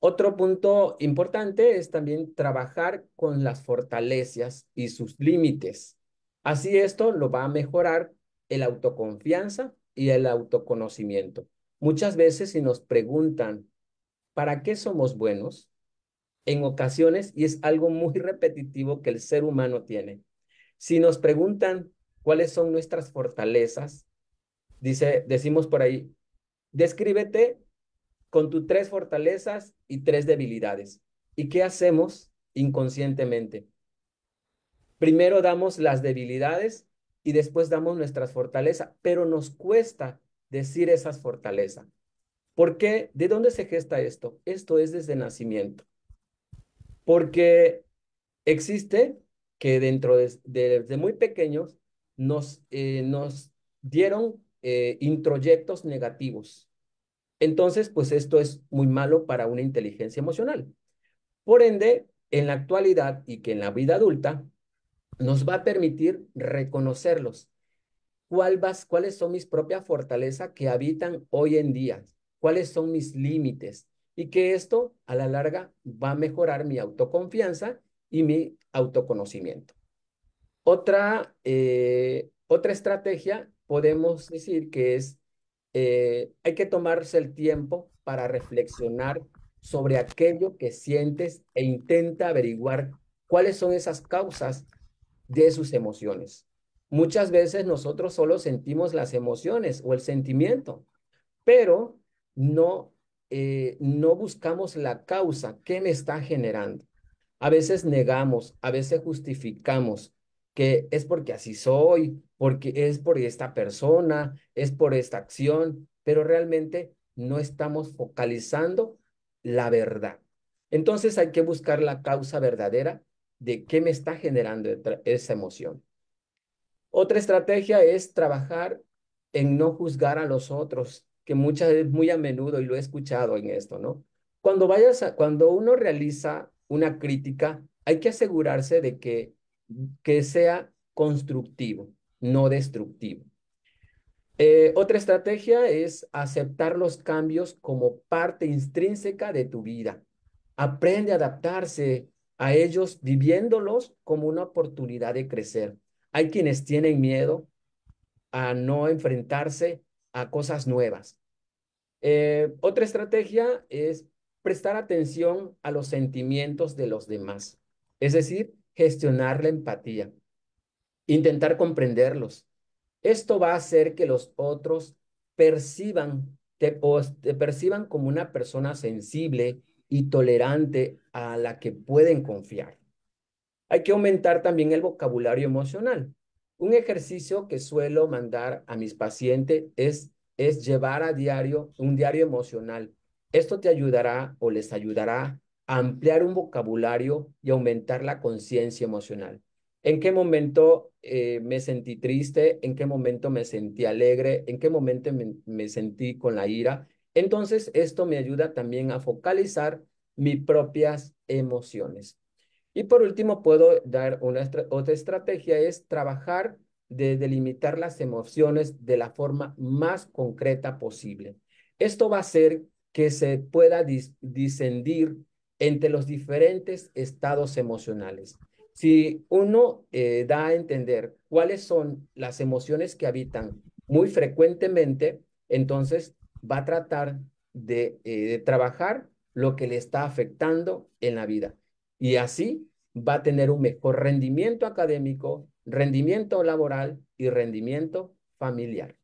S6: Otro punto importante es también trabajar con las fortalezas y sus límites. Así esto lo va a mejorar el autoconfianza y el autoconocimiento. Muchas veces si nos preguntan, ¿para qué somos buenos? En ocasiones, y es algo muy repetitivo que el ser humano tiene, si nos preguntan cuáles son nuestras fortalezas, dice, decimos por ahí, descríbete con tus tres fortalezas y tres debilidades. ¿Y qué hacemos inconscientemente? Primero damos las debilidades y después damos nuestras fortalezas, pero nos cuesta decir esas fortalezas. ¿Por qué? ¿De dónde se gesta esto? Esto es desde nacimiento. Porque existe que dentro de, muy pequeños nos, eh, nos dieron eh, introyectos negativos. Entonces, pues esto es muy malo para una inteligencia emocional. Por ende, en la actualidad y que en la vida adulta, nos va a permitir reconocerlos. ¿Cuáles son mis propias fortalezas que habitan hoy en día? ¿Cuáles son mis límites? Y que esto a la larga va a mejorar mi autoconfianza y mi autoconocimiento. Otra, eh, otra estrategia podemos decir que es, eh, hay que tomarse el tiempo para reflexionar sobre aquello que sientes e intenta averiguar cuáles son esas causas de sus emociones. Muchas veces nosotros solo sentimos las emociones o el sentimiento, pero no, eh, no buscamos la causa ¿Qué me está generando. A veces negamos, a veces justificamos que es porque así soy, porque es por esta persona, es por esta acción, pero realmente no estamos focalizando la verdad. Entonces hay que buscar la causa verdadera de qué me está generando esa emoción. Otra estrategia es trabajar en no juzgar a los otros, que muchas veces, muy a menudo, y lo he escuchado en esto, ¿no? Cuando, vayas cuando uno realiza una crítica, hay que asegurarse de que, que sea constructivo, no destructivo. Eh, otra estrategia es aceptar los cambios como parte intrínseca de tu vida. Aprende a adaptarse a ellos viviéndolos como una oportunidad de crecer. Hay quienes tienen miedo a no enfrentarse a cosas nuevas. Eh, otra estrategia es prestar atención a los sentimientos de los demás, es decir, gestionar la empatía, intentar comprenderlos. Esto va a hacer que los otros perciban te, te perciban como una persona sensible, y tolerante a la que pueden confiar. Hay que aumentar también el vocabulario emocional. Un ejercicio que suelo mandar a mis pacientes es, es llevar a diario un diario emocional. Esto te ayudará o les ayudará a ampliar un vocabulario y aumentar la conciencia emocional. ¿En qué momento eh, me sentí triste? ¿En qué momento me sentí alegre? ¿En qué momento me sentí con la ira? Entonces, esto me ayuda también a focalizar mis propias emociones. Y por último, puedo dar una otra estrategia, es trabajar de delimitar las emociones de la forma más concreta posible. Esto va a hacer que se pueda dis entre los diferentes estados emocionales. Si uno eh, da a entender cuáles son las emociones que habitan muy frecuentemente, entonces va a tratar eh, de, trabajar lo que le está afectando en la vida. Y así va a tener un mejor rendimiento académico, rendimiento laboral y rendimiento familiar.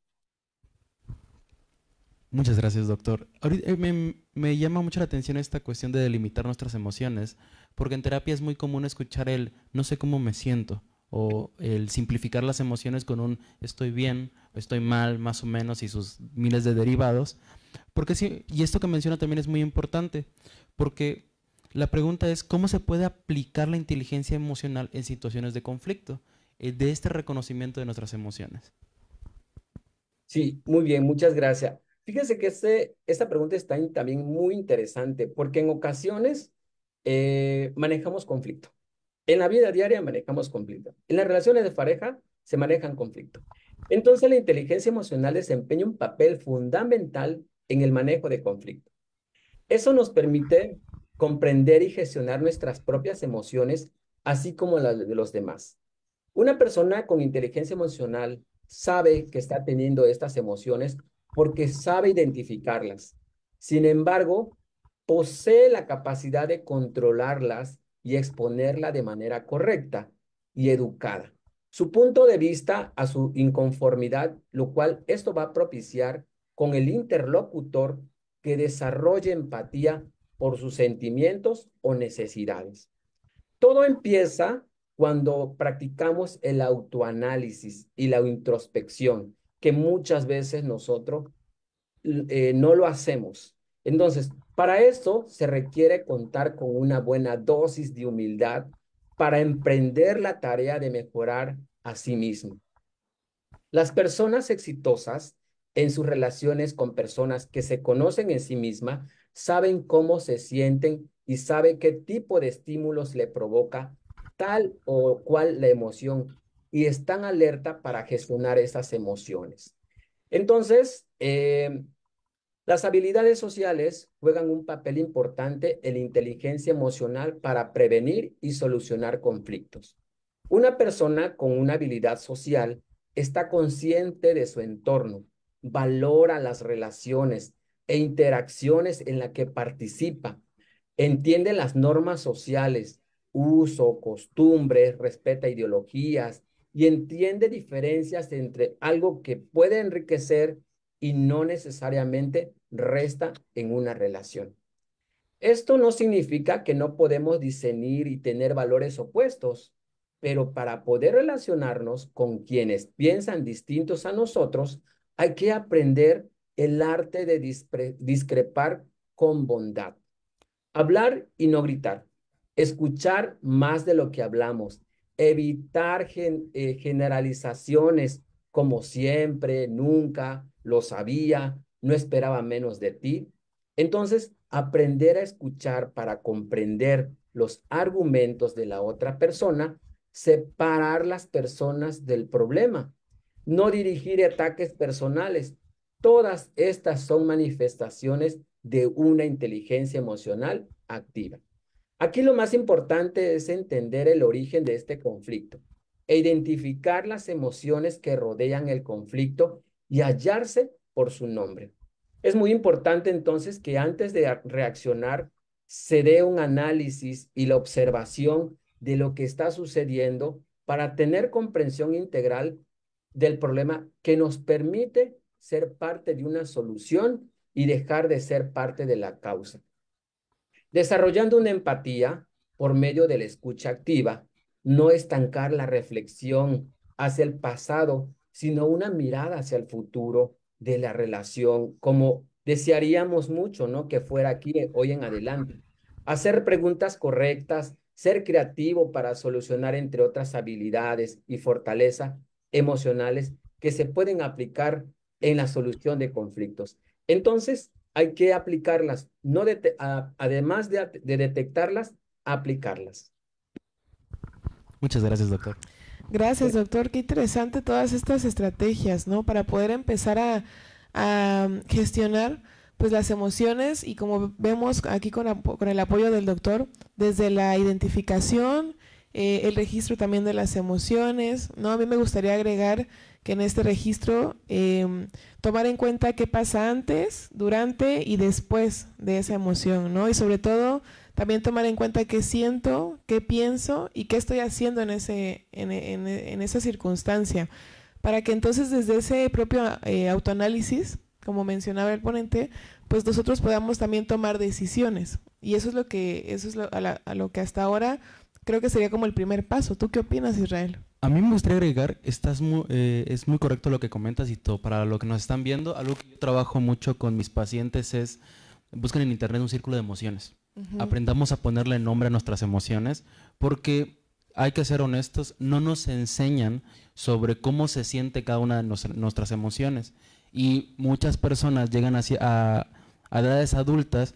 S4: Muchas gracias, doctor. Ahorita, eh, me, llama mucho la atención esta cuestión de delimitar nuestras emociones, porque en terapia es muy común escuchar el no sé cómo me siento o el simplificar las emociones con un estoy bien, estoy mal, más o menos, y sus miles de derivados. Porque sí, y esto que menciona también es muy importante, porque la pregunta es cómo se puede aplicar la inteligencia emocional en situaciones de conflicto, eh, de este reconocimiento de nuestras emociones. Sí, muy bien, muchas gracias.
S6: Fíjense que este, esta pregunta está también muy interesante, porque en ocasiones eh, manejamos conflicto en la vida diaria manejamos conflicto. En las relaciones de pareja se manejan conflicto. Entonces la inteligencia emocional desempeña un papel fundamental en el manejo de conflicto. Eso nos permite comprender y gestionar nuestras propias emociones, así como las de los demás. Una persona con inteligencia emocional sabe que está teniendo estas emociones porque sabe identificarlas. Sin embargo, posee la capacidad de controlarlas y exponerla de manera correcta y educada. Su punto de vista a su inconformidad, lo cual esto va a propiciar con el interlocutor que desarrolle empatía por sus sentimientos o necesidades. Todo empieza cuando practicamos el autoanálisis y la introspección, que muchas veces nosotros eh, no lo hacemos. Entonces, para esto se requiere contar con una buena dosis de humildad para emprender la tarea de mejorar a sí mismo. Las personas exitosas en sus relaciones con personas que se conocen en sí misma saben cómo se sienten y saben qué tipo de estímulos le provoca tal o cual la emoción y están alerta para gestionar esas emociones. Entonces, eh, las habilidades sociales juegan un papel importante en la inteligencia emocional para prevenir y solucionar conflictos. Una persona con una habilidad social está consciente de su entorno, valora las relaciones e interacciones en las que participa, entiende las normas sociales, uso, costumbres, respeta ideologías y entiende diferencias entre algo que puede enriquecer y no necesariamente resta en una relación. Esto no significa que no podemos discernir y tener valores opuestos, pero para poder relacionarnos con quienes piensan distintos a nosotros, hay que aprender el arte de discrepar con bondad. Hablar y no gritar. Escuchar más de lo que hablamos. Evitar eh, generalizaciones como siempre, nunca, lo sabía, no esperaba menos de ti. Entonces, aprender a escuchar para comprender los argumentos de la otra persona, separar las personas del problema, no dirigir ataques personales. Todas estas son manifestaciones de una inteligencia emocional activa. Aquí lo más importante es entender el origen de este conflicto e identificar las emociones que rodean el conflicto y hallarse por su nombre. Es muy importante entonces que antes de reaccionar se dé un análisis y la observación de lo que está sucediendo para tener comprensión integral del problema que nos permite ser parte de una solución y dejar de ser parte de la causa. Desarrollando una empatía por medio de la escucha activa, no estancar la reflexión hacia el pasado, sino una mirada hacia el futuro de la relación, como desearíamos mucho, ¿no? Que fuera aquí hoy en adelante. Hacer preguntas correctas, ser creativo para solucionar, entre otras habilidades y fortaleza emocionales que se pueden aplicar en la solución de conflictos. Entonces, hay que aplicarlas, no además de detectarlas, aplicarlas.
S4: Muchas gracias, doctor.
S3: Gracias, doctor. Qué interesante todas estas estrategias, ¿no? Para poder empezar a, mm, gestionar pues las emociones y como vemos aquí con, el apoyo del doctor, desde la identificación, eh, el registro también de las emociones, ¿no? A mí me gustaría agregar que en este registro em, tomar en cuenta qué pasa antes, durante y después de esa emoción, ¿no? Y sobre todo también tomar en cuenta qué siento, qué pienso y qué estoy haciendo en, ese, en, esa circunstancia. Para que entonces desde ese propio eh, autoanálisis, como mencionaba el ponente, pues nosotros podamos también tomar decisiones. Y eso es lo que, eso es lo, a, lo que hasta ahora creo que sería como el primer paso. ¿Tú qué opinas, Israel?
S4: A mí me gustaría agregar, estás eh, es muy correcto lo que comentas y todo, para lo que nos están viendo, algo que yo trabajo mucho con mis pacientes es, buscan en internet un círculo de emociones. Aprendamos a ponerle nombre a nuestras emociones, porque hay que ser honestos, no nos enseñan sobre cómo se siente cada una de nuestras emociones. Y muchas personas llegan a, edades adultas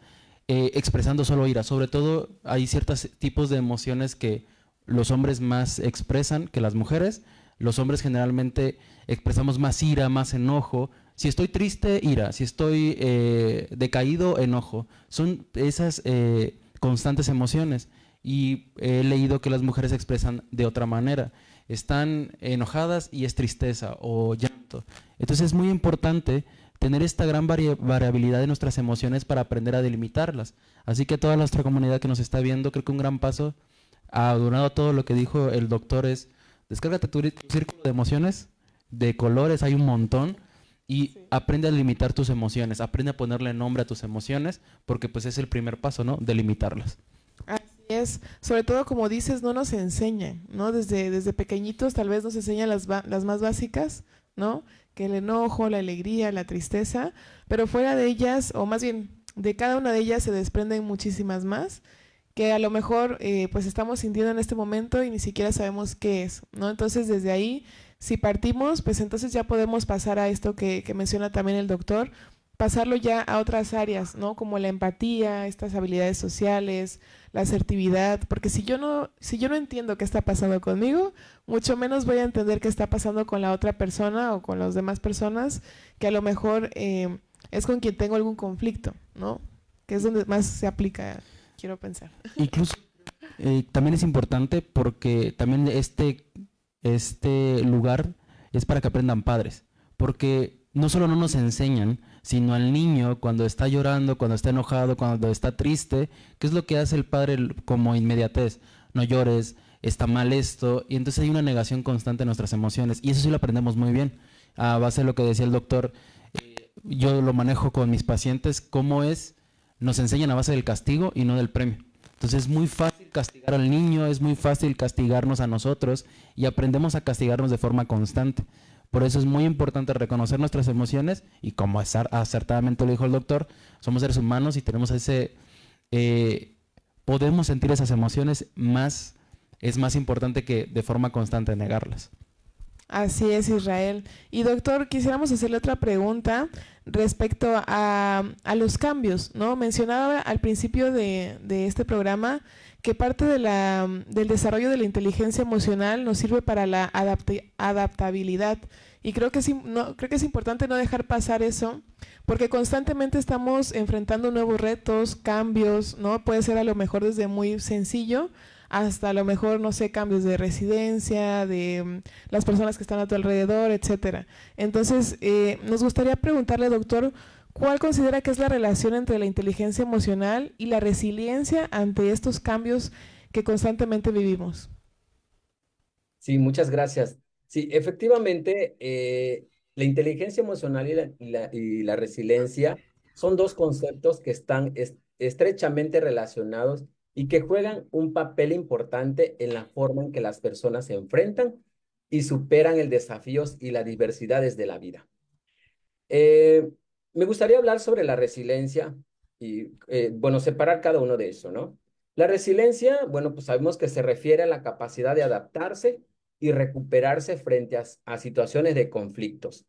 S4: eh, expresando solo ira. Sobre todo hay ciertos tipos de emociones que los hombres más expresan que las mujeres. Los hombres generalmente expresamos más ira, más enojo, si estoy triste, ira. Si estoy eh, decaído, enojo. Son esas eh, constantes emociones. Y he leído que las mujeres se expresan de otra manera. Están enojadas y es tristeza o llanto. Entonces es muy importante tener esta gran variabilidad de nuestras emociones para aprender a delimitarlas. Así que toda nuestra comunidad que nos está viendo, creo que un gran paso, ha durado todo lo que dijo el doctor, es descárgate tu círculo de emociones, de colores, hay un montón y aprende a limitar tus emociones, aprende a ponerle nombre a tus emociones, porque pues es el primer paso, ¿no? Delimitarlas.
S3: Así es, sobre todo como dices, no nos enseñan, ¿no? Desde, desde pequeñitos tal vez nos enseñan las, las más básicas, ¿no? Que el enojo, la alegría, la tristeza, pero fuera de ellas, o más bien, de cada una de ellas se desprenden muchísimas más que a lo mejor eh, pues estamos sintiendo en este momento y ni siquiera sabemos qué es, ¿no? Entonces desde ahí si partimos, pues entonces ya podemos pasar a esto que, menciona también el doctor, pasarlo ya a otras áreas, ¿no? Como la empatía, estas habilidades sociales, la asertividad, porque si yo no, si yo no entiendo qué está pasando conmigo, mucho menos voy a entender qué está pasando con la otra persona o con las demás personas, que a lo mejor eh, es con quien tengo algún conflicto, ¿no? Que es donde más se aplica, quiero pensar.
S4: Incluso eh, también es importante porque también este este lugar es para que aprendan padres, porque no solo no nos enseñan, sino al niño cuando está llorando, cuando está enojado, cuando está triste, ¿qué es lo que hace el padre como inmediatez? No llores, está mal esto, y entonces hay una negación constante de nuestras emociones, y eso sí lo aprendemos muy bien, a base de lo que decía el doctor, eh, yo lo manejo con mis pacientes, cómo es, nos enseñan a base del castigo y no del premio. Entonces es muy fácil castigar al niño, es muy fácil castigarnos a nosotros y aprendemos a castigarnos de forma constante. Por eso es muy importante reconocer nuestras emociones y como acertadamente lo dijo el doctor, somos seres humanos y tenemos ese... Eh, podemos sentir esas emociones más, es más importante que de forma constante negarlas.
S3: Así es, Israel. Y doctor, quisiéramos hacerle otra pregunta respecto a, los cambios, ¿no? Mencionaba al principio de, este programa que parte de la, del desarrollo de la inteligencia emocional nos sirve para la adaptabilidad. Y creo que, es, no, creo que es importante no dejar pasar eso, porque constantemente estamos enfrentando nuevos retos, cambios, ¿no? Puede ser a lo mejor desde muy sencillo hasta a lo mejor, no sé, cambios de residencia, de mm, las personas que están a tu alrededor, etcétera. Entonces, eh, nos gustaría preguntarle, doctor, ¿cuál considera que es la relación entre la inteligencia emocional y la resiliencia ante estos cambios que constantemente vivimos?
S6: Sí, muchas gracias. Sí, efectivamente, eh, la inteligencia emocional y la, resiliencia son dos conceptos que están estrechamente relacionados y que juegan un papel importante en la forma en que las personas se enfrentan y superan el desafíos y las diversidades de la vida. Eh, me gustaría hablar sobre la resiliencia y, eh, bueno, separar cada uno de eso, ¿no? La resiliencia, bueno, pues sabemos que se refiere a la capacidad de adaptarse y recuperarse frente a situaciones de conflictos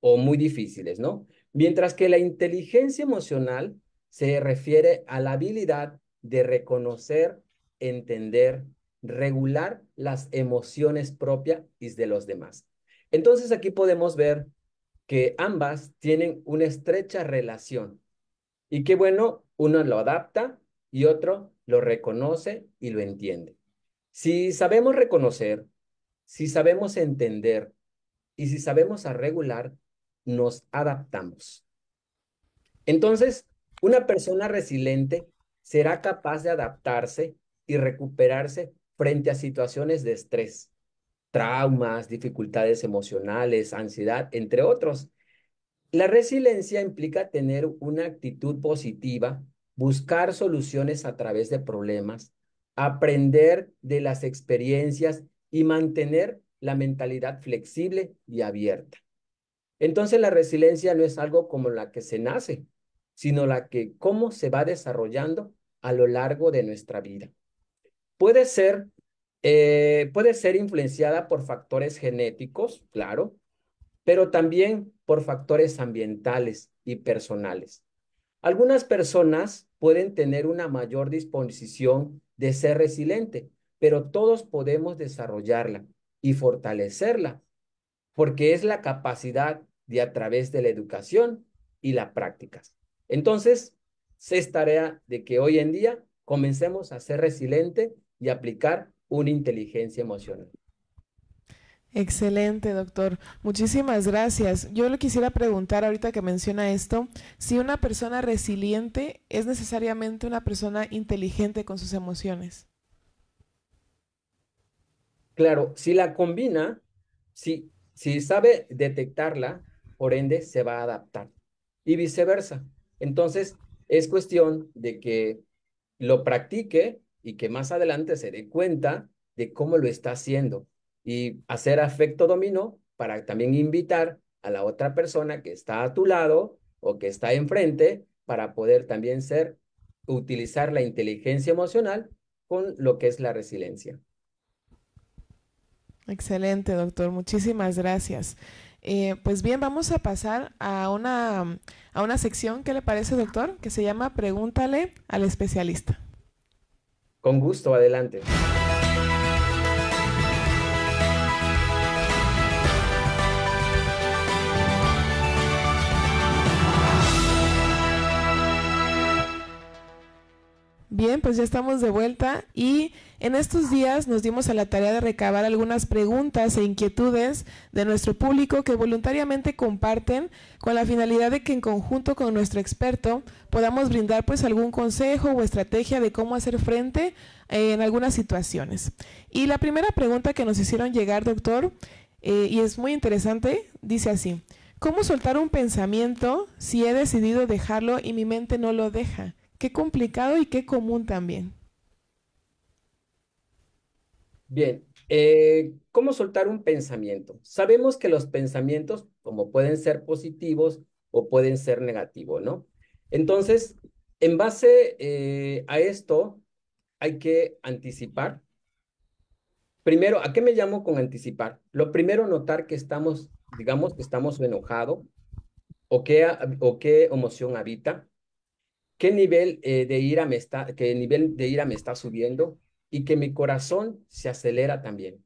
S6: o muy difíciles, ¿no? Mientras que la inteligencia emocional se refiere a la habilidad de reconocer, entender, regular las emociones propias y de los demás. Entonces aquí podemos ver que ambas tienen una estrecha relación y que bueno, uno lo adapta y otro lo reconoce y lo entiende. Si sabemos reconocer, si sabemos entender y si sabemos a regular, nos adaptamos. Entonces, una persona resiliente será capaz de adaptarse y recuperarse frente a situaciones de estrés, traumas, dificultades emocionales, ansiedad, entre otros. La resiliencia implica tener una actitud positiva, buscar soluciones a través de problemas, aprender de las experiencias y mantener la mentalidad flexible y abierta. Entonces la resiliencia no es algo como la que se nace, sino la que cómo se va desarrollando a lo largo de nuestra vida. Puede ser, eh, puede ser influenciada por factores genéticos, claro, pero también por factores ambientales y personales. Algunas personas pueden tener una mayor disposición de ser resiliente, pero todos podemos desarrollarla y fortalecerla, porque es la capacidad de a través de la educación y las prácticas. Entonces, es tarea de que hoy en día comencemos a ser resiliente y aplicar una inteligencia emocional.
S3: Excelente, doctor. Muchísimas gracias. Yo le quisiera preguntar ahorita que menciona esto, si una persona resiliente es necesariamente una persona inteligente con sus emociones.
S6: Claro, si la combina, si, si sabe detectarla, por ende se va a adaptar. Y viceversa, entonces, es cuestión de que lo practique y que más adelante se dé cuenta de cómo lo está haciendo y hacer afecto dominó para también invitar a la otra persona que está a tu lado o que está enfrente para poder también ser utilizar la inteligencia emocional con lo que es la resiliencia.
S3: Excelente, doctor. Muchísimas gracias. Eh, pues bien, vamos a pasar a una, a una sección, ¿Qué le parece, doctor? Que se llama Pregúntale al especialista.
S6: Con gusto, adelante.
S3: Bien, pues ya estamos de vuelta y en estos días nos dimos a la tarea de recabar algunas preguntas e inquietudes de nuestro público que voluntariamente comparten con la finalidad de que en conjunto con nuestro experto podamos brindar pues algún consejo o estrategia de cómo hacer frente eh, en algunas situaciones. Y la primera pregunta que nos hicieron llegar, doctor, eh, y es muy interesante, dice así, ¿cómo soltar un pensamiento si he decidido dejarlo y mi mente no lo deja? Qué complicado y qué común también.
S6: Bien, eh, ¿cómo soltar un pensamiento? Sabemos que los pensamientos, como pueden ser positivos o pueden ser negativos, ¿no? Entonces, en base eh, a esto, hay que anticipar. Primero, ¿a qué me llamo con anticipar? Lo primero, notar que estamos, digamos, que estamos enojado o qué, o qué emoción habita qué nivel eh, de ira me está, nivel de ira me está subiendo y que mi corazón se acelera también.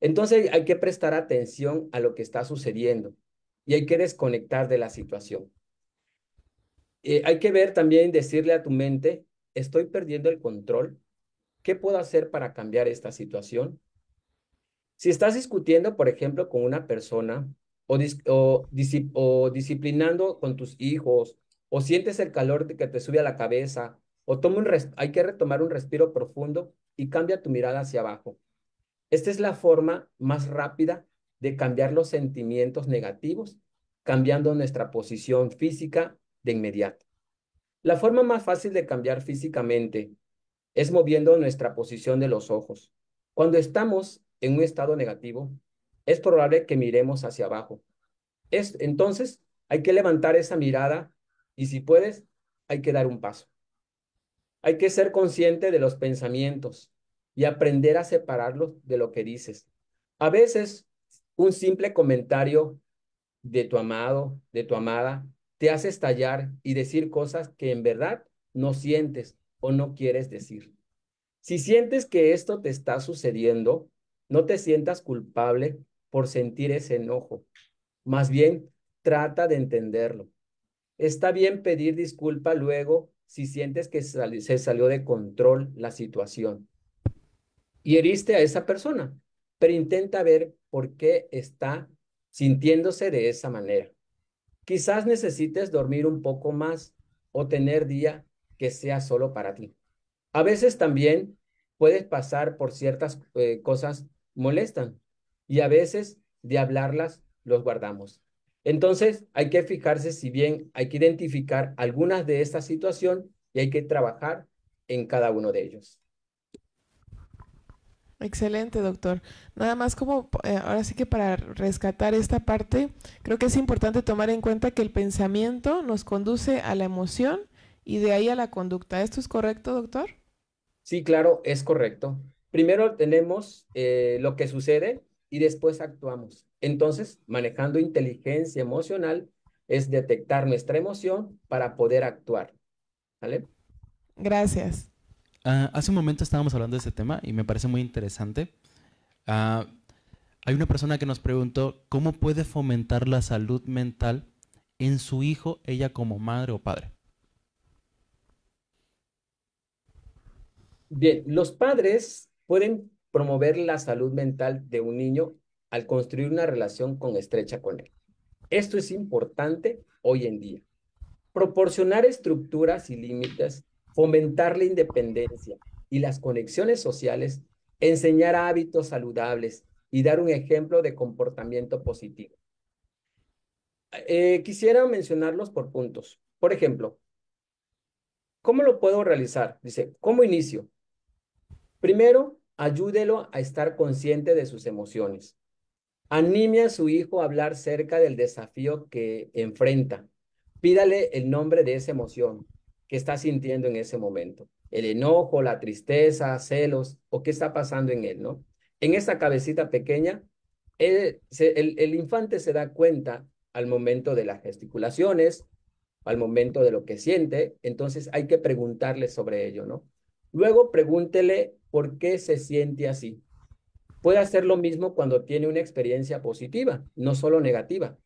S6: Entonces hay que prestar atención a lo que está sucediendo y hay que desconectar de la situación. Eh, hay que ver también, decirle a tu mente, estoy perdiendo el control, ¿qué puedo hacer para cambiar esta situación? Si estás discutiendo, por ejemplo, con una persona o, o disciplinando con tus hijos o sientes el calor de que te sube a la cabeza, o toma un hay que retomar un respiro profundo y cambia tu mirada hacia abajo. Esta es la forma más rápida de cambiar los sentimientos negativos, cambiando nuestra posición física de inmediato. La forma más fácil de cambiar físicamente es moviendo nuestra posición de los ojos. Cuando estamos en un estado negativo, es probable que miremos hacia abajo. Es, entonces, hay que levantar esa mirada y si puedes, hay que dar un paso. Hay que ser consciente de los pensamientos y aprender a separarlos de lo que dices. A veces, un simple comentario de tu amado, de tu amada, te hace estallar y decir cosas que en verdad no sientes o no quieres decir. Si sientes que esto te está sucediendo, no te sientas culpable por sentir ese enojo. Más bien, trata de entenderlo. Está bien pedir disculpa luego si sientes que se salió de control la situación y heriste a esa persona, pero intenta ver por qué está sintiéndose de esa manera. Quizás necesites dormir un poco más o tener día que sea solo para ti. A veces también puedes pasar por ciertas eh, cosas molestan y a veces de hablarlas los guardamos. Entonces, hay que fijarse si bien hay que identificar algunas de estas situaciones, y hay que trabajar en cada uno de ellos.
S3: Excelente, doctor. Nada más como, eh, ahora sí que para rescatar esta parte, creo que es importante tomar en cuenta que el pensamiento nos conduce a la emoción y de ahí a la conducta. ¿Esto es correcto, doctor?
S6: Sí, claro, es correcto. Primero tenemos eh, lo que sucede y después actuamos. Entonces, manejando inteligencia emocional es detectar nuestra emoción para poder actuar. ¿Vale? Gracias.
S4: Ah, hace un momento estábamos hablando de este tema y me parece muy interesante. Ah, hay una persona que nos preguntó cómo puede fomentar la salud mental en su hijo, ella como madre o padre.
S6: Bien, los padres pueden promover la salud mental de un niño al construir una relación con estrecha con él. Esto es importante hoy en día. Proporcionar estructuras y límites, fomentar la independencia y las conexiones sociales, enseñar hábitos saludables y dar un ejemplo de comportamiento positivo. Eh, quisiera mencionarlos por puntos. Por ejemplo, ¿cómo lo puedo realizar? Dice, ¿cómo inicio? Primero, ayúdelo a estar consciente de sus emociones. Anime a su hijo a hablar cerca del desafío que enfrenta. Pídale el nombre de esa emoción que está sintiendo en ese momento. El enojo, la tristeza, celos o qué está pasando en él, ¿no? En esa cabecita pequeña, el infante se da cuenta al momento de las gesticulaciones, al momento de lo que siente, entonces hay que preguntarle sobre ello, ¿no? Luego pregúntele por qué se siente así puede hacer lo mismo cuando tiene una experiencia positiva, no solo negativa.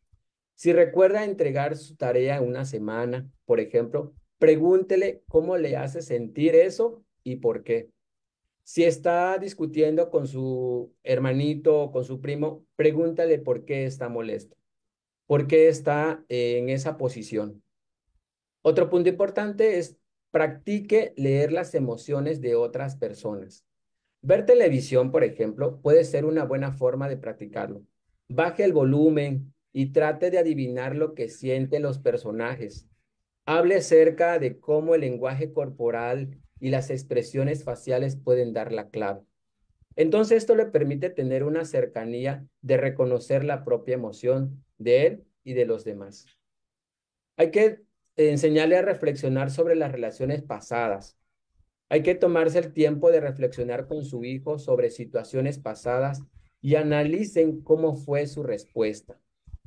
S6: Si recuerda entregar su tarea una semana, por ejemplo, pregúntele cómo le hace sentir eso y por qué. Si está discutiendo con su hermanito o con su primo, pregúntale por qué está molesto, por qué está en esa posición. Otro punto importante es practique leer las emociones de otras personas. Ver televisión, por ejemplo, puede ser una buena forma de practicarlo. Baje el volumen y trate de adivinar lo que sienten los personajes. Hable acerca de cómo el lenguaje corporal y las expresiones faciales pueden dar la clave. Entonces esto le permite tener una cercanía de reconocer la propia emoción de él y de los demás. Hay que enseñarle a reflexionar sobre las relaciones pasadas, hay que tomarse el tiempo de reflexionar con su hijo sobre situaciones pasadas y analicen cómo fue su respuesta.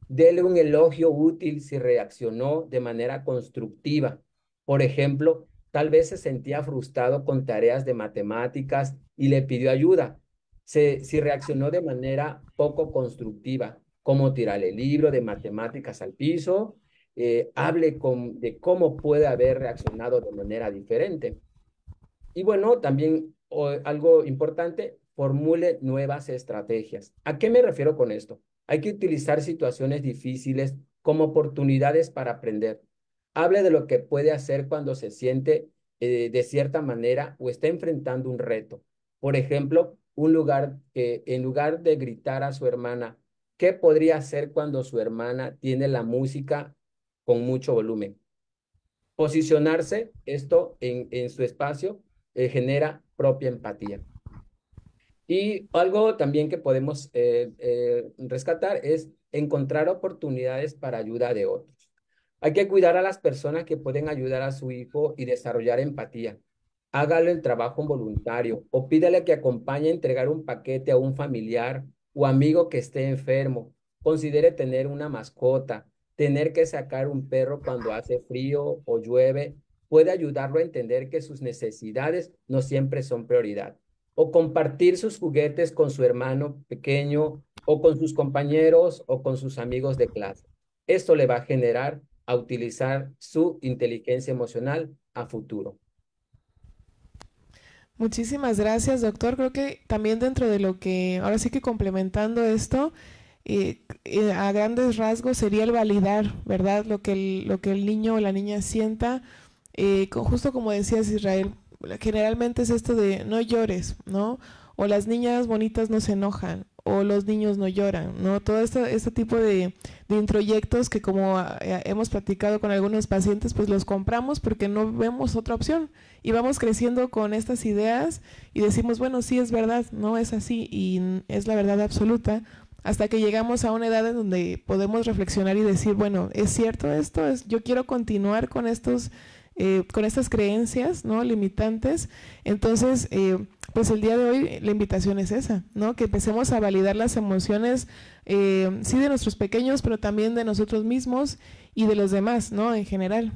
S6: Dele un elogio útil si reaccionó de manera constructiva. Por ejemplo, tal vez se sentía frustrado con tareas de matemáticas y le pidió ayuda. si reaccionó de manera poco constructiva, como tirar el libro de matemáticas al piso, eh, hable con, de cómo puede haber reaccionado de manera diferente. Y bueno, también algo importante, formule nuevas estrategias. ¿A qué me refiero con esto? Hay que utilizar situaciones difíciles como oportunidades para aprender. Hable de lo que puede hacer cuando se siente eh, de cierta manera o está enfrentando un reto. Por ejemplo, un lugar en lugar de gritar a su hermana, ¿qué podría hacer cuando su hermana tiene la música con mucho volumen? Posicionarse esto en su espacio eh, genera propia empatía. Y algo también que podemos eh, eh, rescatar es encontrar oportunidades para ayuda de otros. Hay que cuidar a las personas que pueden ayudar a su hijo y desarrollar empatía. Hágalo el trabajo voluntario o pídale que acompañe a entregar un paquete a un familiar o amigo que esté enfermo. Considere tener una mascota, tener que sacar un perro cuando hace frío o llueve puede ayudarlo a entender que sus necesidades no siempre son prioridad. O compartir sus juguetes con su hermano pequeño o con sus compañeros o con sus amigos de clase. Esto le va a generar a utilizar su inteligencia emocional a futuro.
S3: Muchísimas gracias, doctor. Creo que también dentro de lo que, ahora sí que complementando esto, eh, eh, a grandes rasgos sería el validar, ¿verdad? Lo que lo que el niño o la niña sienta, eh, justo como decías Israel, generalmente es esto de no llores, ¿no? O las niñas bonitas no se enojan, o los niños no lloran, ¿no? Todo este, tipo de, introyectos que como hemos platicado con algunos pacientes, pues los compramos porque no vemos otra opción y vamos creciendo con estas ideas y decimos, bueno, sí es verdad, no es así y es la verdad absoluta, hasta que llegamos a una edad en donde podemos reflexionar y decir, bueno, ¿es cierto esto? ¿Es, yo quiero continuar con estos eh, con estas creencias ¿no? limitantes. Entonces, eh, pues el día de hoy la invitación es esa, ¿no? que empecemos a validar las emociones, eh, sí de nuestros pequeños, pero también de nosotros mismos y de los demás, ¿no? en general.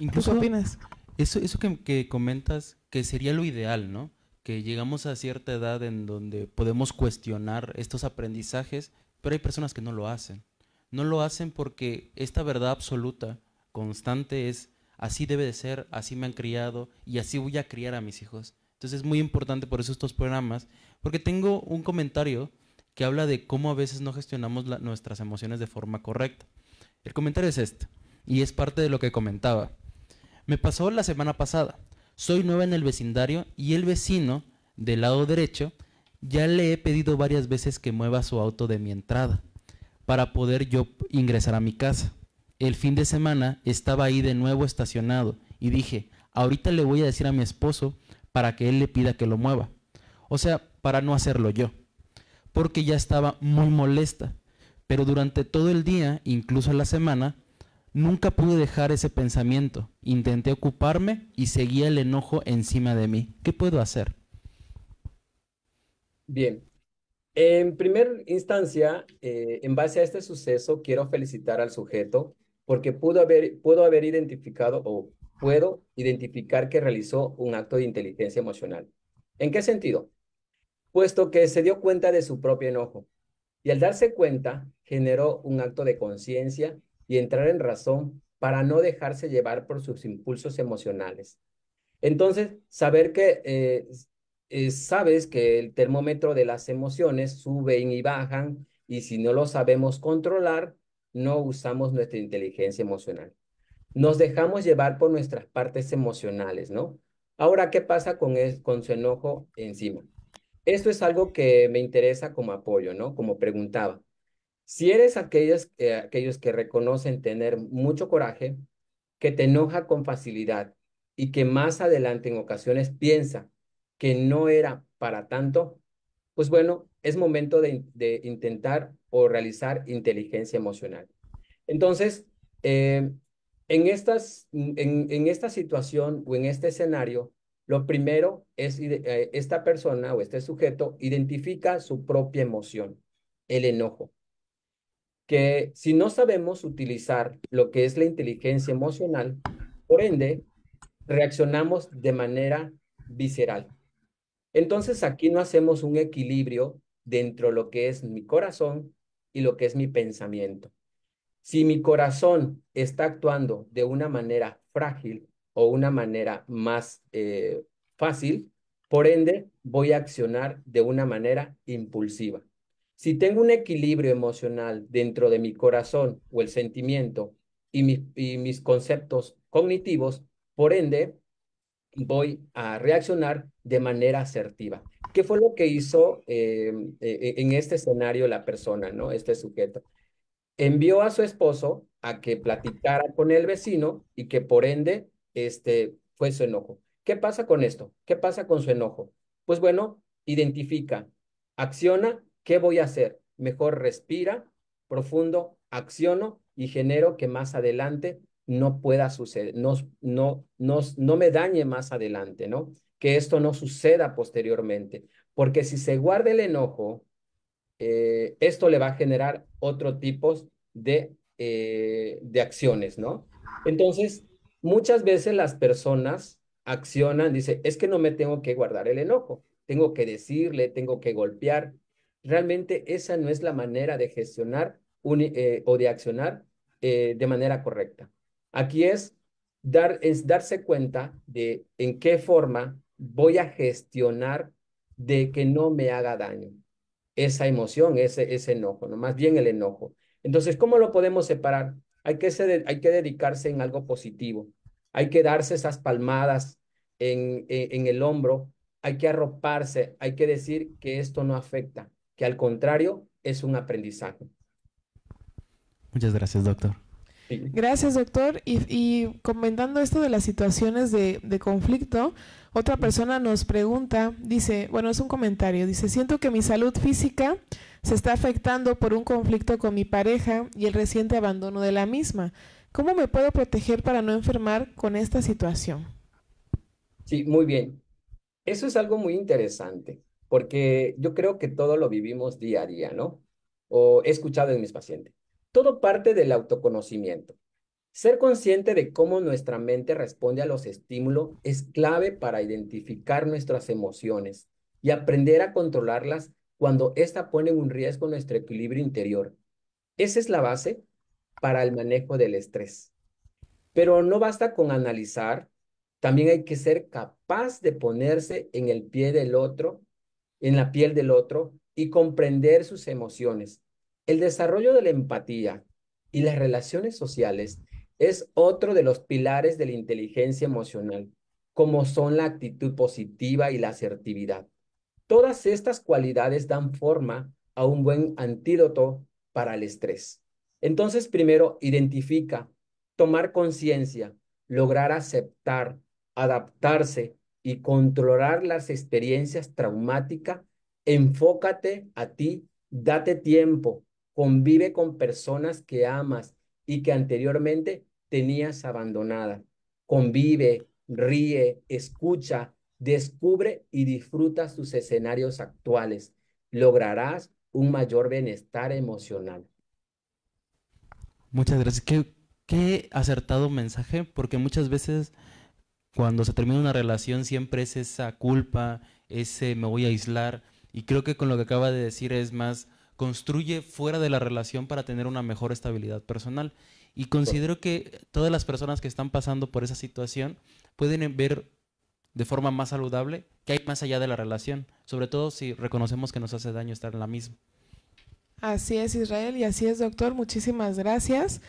S3: Incluso, opinas?
S4: Eso, eso que, que comentas, que sería lo ideal, ¿no? que llegamos a cierta edad en donde podemos cuestionar estos aprendizajes, pero hay personas que no lo hacen. No lo hacen porque esta verdad absoluta, constante, es así debe de ser, así me han criado y así voy a criar a mis hijos. Entonces es muy importante por eso estos programas, porque tengo un comentario que habla de cómo a veces no gestionamos nuestras emociones de forma correcta. El comentario es este, y es parte de lo que comentaba. Me pasó la semana pasada, soy nueva en el vecindario y el vecino del lado derecho ya le he pedido varias veces que mueva su auto de mi entrada para poder yo ingresar a mi casa el fin de semana estaba ahí de nuevo estacionado y dije, ahorita le voy a decir a mi esposo para que él le pida que lo mueva. O sea, para no hacerlo yo. Porque ya estaba muy molesta. Pero durante todo el día, incluso la semana, nunca pude dejar ese pensamiento. Intenté ocuparme y seguía el enojo encima de mí. ¿Qué puedo hacer?
S6: Bien, en primer instancia, eh, en base a este suceso, quiero felicitar al sujeto porque pudo haber, haber identificado o puedo identificar que realizó un acto de inteligencia emocional. ¿En qué sentido? Puesto que se dio cuenta de su propio enojo y al darse cuenta generó un acto de conciencia y entrar en razón para no dejarse llevar por sus impulsos emocionales. Entonces, saber que eh, eh, sabes que el termómetro de las emociones suben y bajan y si no lo sabemos controlar, no usamos nuestra inteligencia emocional. Nos dejamos llevar por nuestras partes emocionales, ¿no? Ahora, ¿qué pasa con, con su enojo encima? Esto es algo que me interesa como apoyo, ¿no? Como preguntaba. Si eres aquellos, eh, aquellos que reconocen tener mucho coraje, que te enoja con facilidad y que más adelante en ocasiones piensa que no era para tanto, pues bueno, es momento de, de intentar o realizar inteligencia emocional. Entonces, eh, en, estas, mm, en, esta situación o en este escenario, lo primero es eh, esta persona o este sujeto identifica su propia emoción, el enojo. Que si no sabemos utilizar lo que es la inteligencia emocional, por ende, reaccionamos de manera visceral. Entonces aquí no hacemos un equilibrio dentro de lo que es mi corazón y lo que es mi pensamiento. Si mi corazón está actuando de una manera frágil o una manera más eh, fácil, por ende voy a accionar de una manera impulsiva. Si tengo un equilibrio emocional dentro de mi corazón o el sentimiento y mis conceptos cognitivos, por ende voy a reaccionar de manera asertiva. ¿Qué fue lo que hizo eh, eh, eh, en este escenario la persona, no? Este sujeto. Envió a su esposo a que platicara con el vecino y que por ende este, fue su enojo. ¿Qué pasa con esto? ¿Qué pasa con su enojo? Pues bueno, identifica, acciona, ¿qué voy a hacer? Mejor respira, profundo, acciono y genero que más adelante no pueda suceder, no, no, no, no me dañe más adelante, ¿no? Que esto no suceda posteriormente, porque si se guarda el enojo, eh, esto le va a generar otro tipo de, eh, de acciones, ¿no? Entonces, muchas veces las personas accionan, dice, es que no me tengo que guardar el enojo, tengo que decirle, tengo que golpear. Realmente esa no es la manera de gestionar eh, o de accionar de manera correcta. Aquí es, dar, es darse cuenta de en qué forma voy a gestionar de que no me haga daño esa emoción, ese, ese enojo, más bien el enojo. Entonces, ¿cómo lo podemos separar? Hay que, hay que dedicarse en algo positivo, hay que darse esas palmadas en, en el hombro, hay que arroparse, hay que decir que esto no afecta, que al contrario es un
S4: aprendizaje. Muchas gracias, doctor.
S6: Gracias, doctor.
S3: Y, comentando esto de las situaciones de, de conflicto, otra persona nos pregunta, dice, bueno, es un comentario, dice, siento que mi salud física se está afectando por un conflicto con mi pareja y el reciente abandono de la misma. ¿Cómo me puedo proteger para no enfermar con esta situación?
S6: Sí, muy bien. Eso es algo muy interesante, porque yo creo que todo lo vivimos día a día, ¿no? O he escuchado en mis pacientes. Todo parte del autoconocimiento. Ser consciente de cómo nuestra mente responde a los estímulos es clave para identificar nuestras emociones y aprender a controlarlas cuando ésta pone en riesgo nuestro equilibrio interior. Esa es la base para el manejo del estrés. Pero no basta con analizar, también hay que ser capaz de ponerse en el pie del otro, en la piel del otro y comprender sus emociones. El desarrollo de la empatía y las relaciones sociales es otro de los pilares de la inteligencia emocional, como son la actitud positiva y la asertividad. Todas estas cualidades dan forma a un buen antídoto para el estrés. Entonces, primero, identifica, tomar conciencia, lograr aceptar, adaptarse y controlar las experiencias traumáticas. Enfócate a ti, date tiempo, Convive con personas que amas y que anteriormente tenías abandonada. Convive, ríe, escucha, descubre y disfruta sus escenarios actuales. Lograrás un mayor bienestar emocional.
S4: Muchas gracias. Qué, qué acertado mensaje, porque muchas veces cuando se termina una relación siempre es esa culpa, ese me voy a aislar. Y creo que con lo que acaba de decir es más construye fuera de la relación para tener una mejor estabilidad personal. Y considero que todas las personas que están pasando por esa situación pueden ver de forma más saludable que hay más allá de la relación, sobre todo si reconocemos que nos hace daño estar en la misma. Así
S3: es, Israel, y así es, doctor. Muchísimas gracias.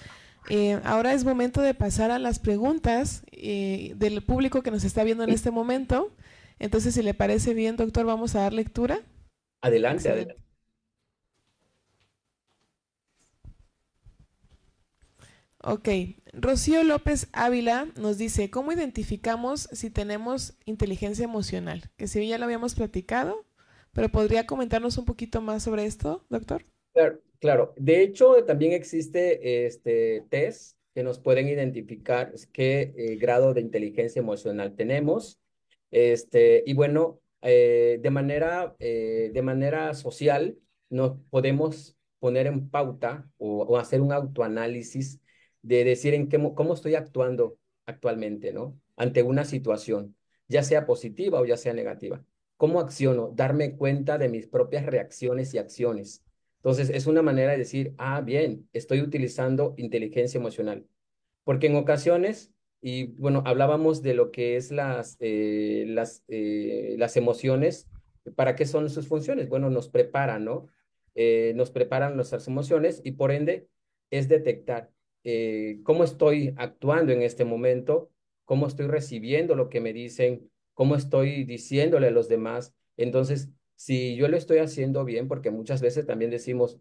S3: Eh, ahora es momento de pasar a las preguntas eh, del público que nos está viendo en este momento. Entonces, si le parece bien, doctor, vamos a dar lectura.
S6: Adelante, adelante.
S3: Ok, Rocío López Ávila nos dice, ¿cómo identificamos si tenemos inteligencia emocional? Que si ya lo habíamos platicado, pero ¿podría comentarnos un poquito más sobre esto, doctor?
S6: Claro, de hecho también existe este test que nos pueden identificar qué eh, grado de inteligencia emocional tenemos. Este, y bueno, eh, de, manera, eh, de manera social nos podemos poner en pauta o, o hacer un autoanálisis de decir en qué, cómo estoy actuando actualmente, ¿no? Ante una situación, ya sea positiva o ya sea negativa. ¿Cómo acciono? Darme cuenta de mis propias reacciones y acciones. Entonces, es una manera de decir, ah, bien, estoy utilizando inteligencia emocional. Porque en ocasiones, y bueno, hablábamos de lo que es las, eh, las, eh, las emociones, ¿para qué son sus funciones? Bueno, nos preparan, ¿no? Eh, nos preparan nuestras emociones y por ende es detectar eh, cómo estoy actuando en este momento, cómo estoy recibiendo lo que me dicen, cómo estoy diciéndole a los demás. Entonces, si yo lo estoy haciendo bien, porque muchas veces también decimos,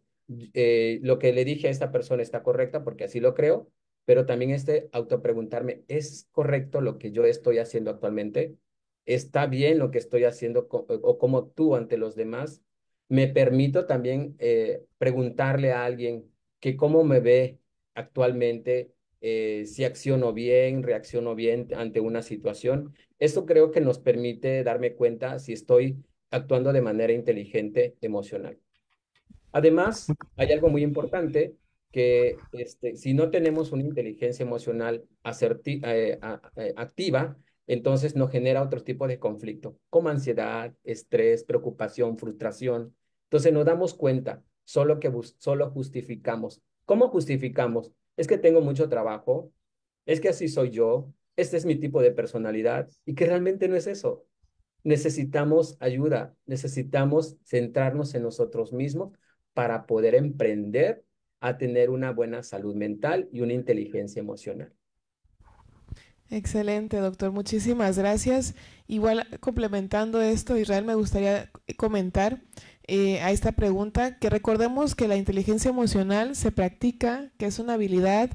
S6: eh, lo que le dije a esta persona está correcta porque así lo creo, pero también este autopreguntarme, ¿es correcto lo que yo estoy haciendo actualmente? ¿Está bien lo que estoy haciendo o cómo tú ante los demás? Me permito también eh, preguntarle a alguien que cómo me ve, actualmente, eh, si acciono bien, reacciono bien ante una situación. Esto creo que nos permite darme cuenta si estoy actuando de manera inteligente emocional. Además, hay algo muy importante que este, si no tenemos una inteligencia emocional eh, eh, activa, entonces nos genera otro tipo de conflicto, como ansiedad, estrés, preocupación, frustración. Entonces nos damos cuenta, solo que solo justificamos ¿Cómo justificamos? Es que tengo mucho trabajo, es que así soy yo, este es mi tipo de personalidad y que realmente no es eso. Necesitamos ayuda, necesitamos centrarnos en nosotros mismos para poder emprender a tener una buena salud mental y una inteligencia emocional.
S3: Excelente, doctor. Muchísimas gracias. Igual complementando esto, Israel, me gustaría comentar eh, a esta pregunta, que recordemos que la inteligencia emocional se practica, que es una habilidad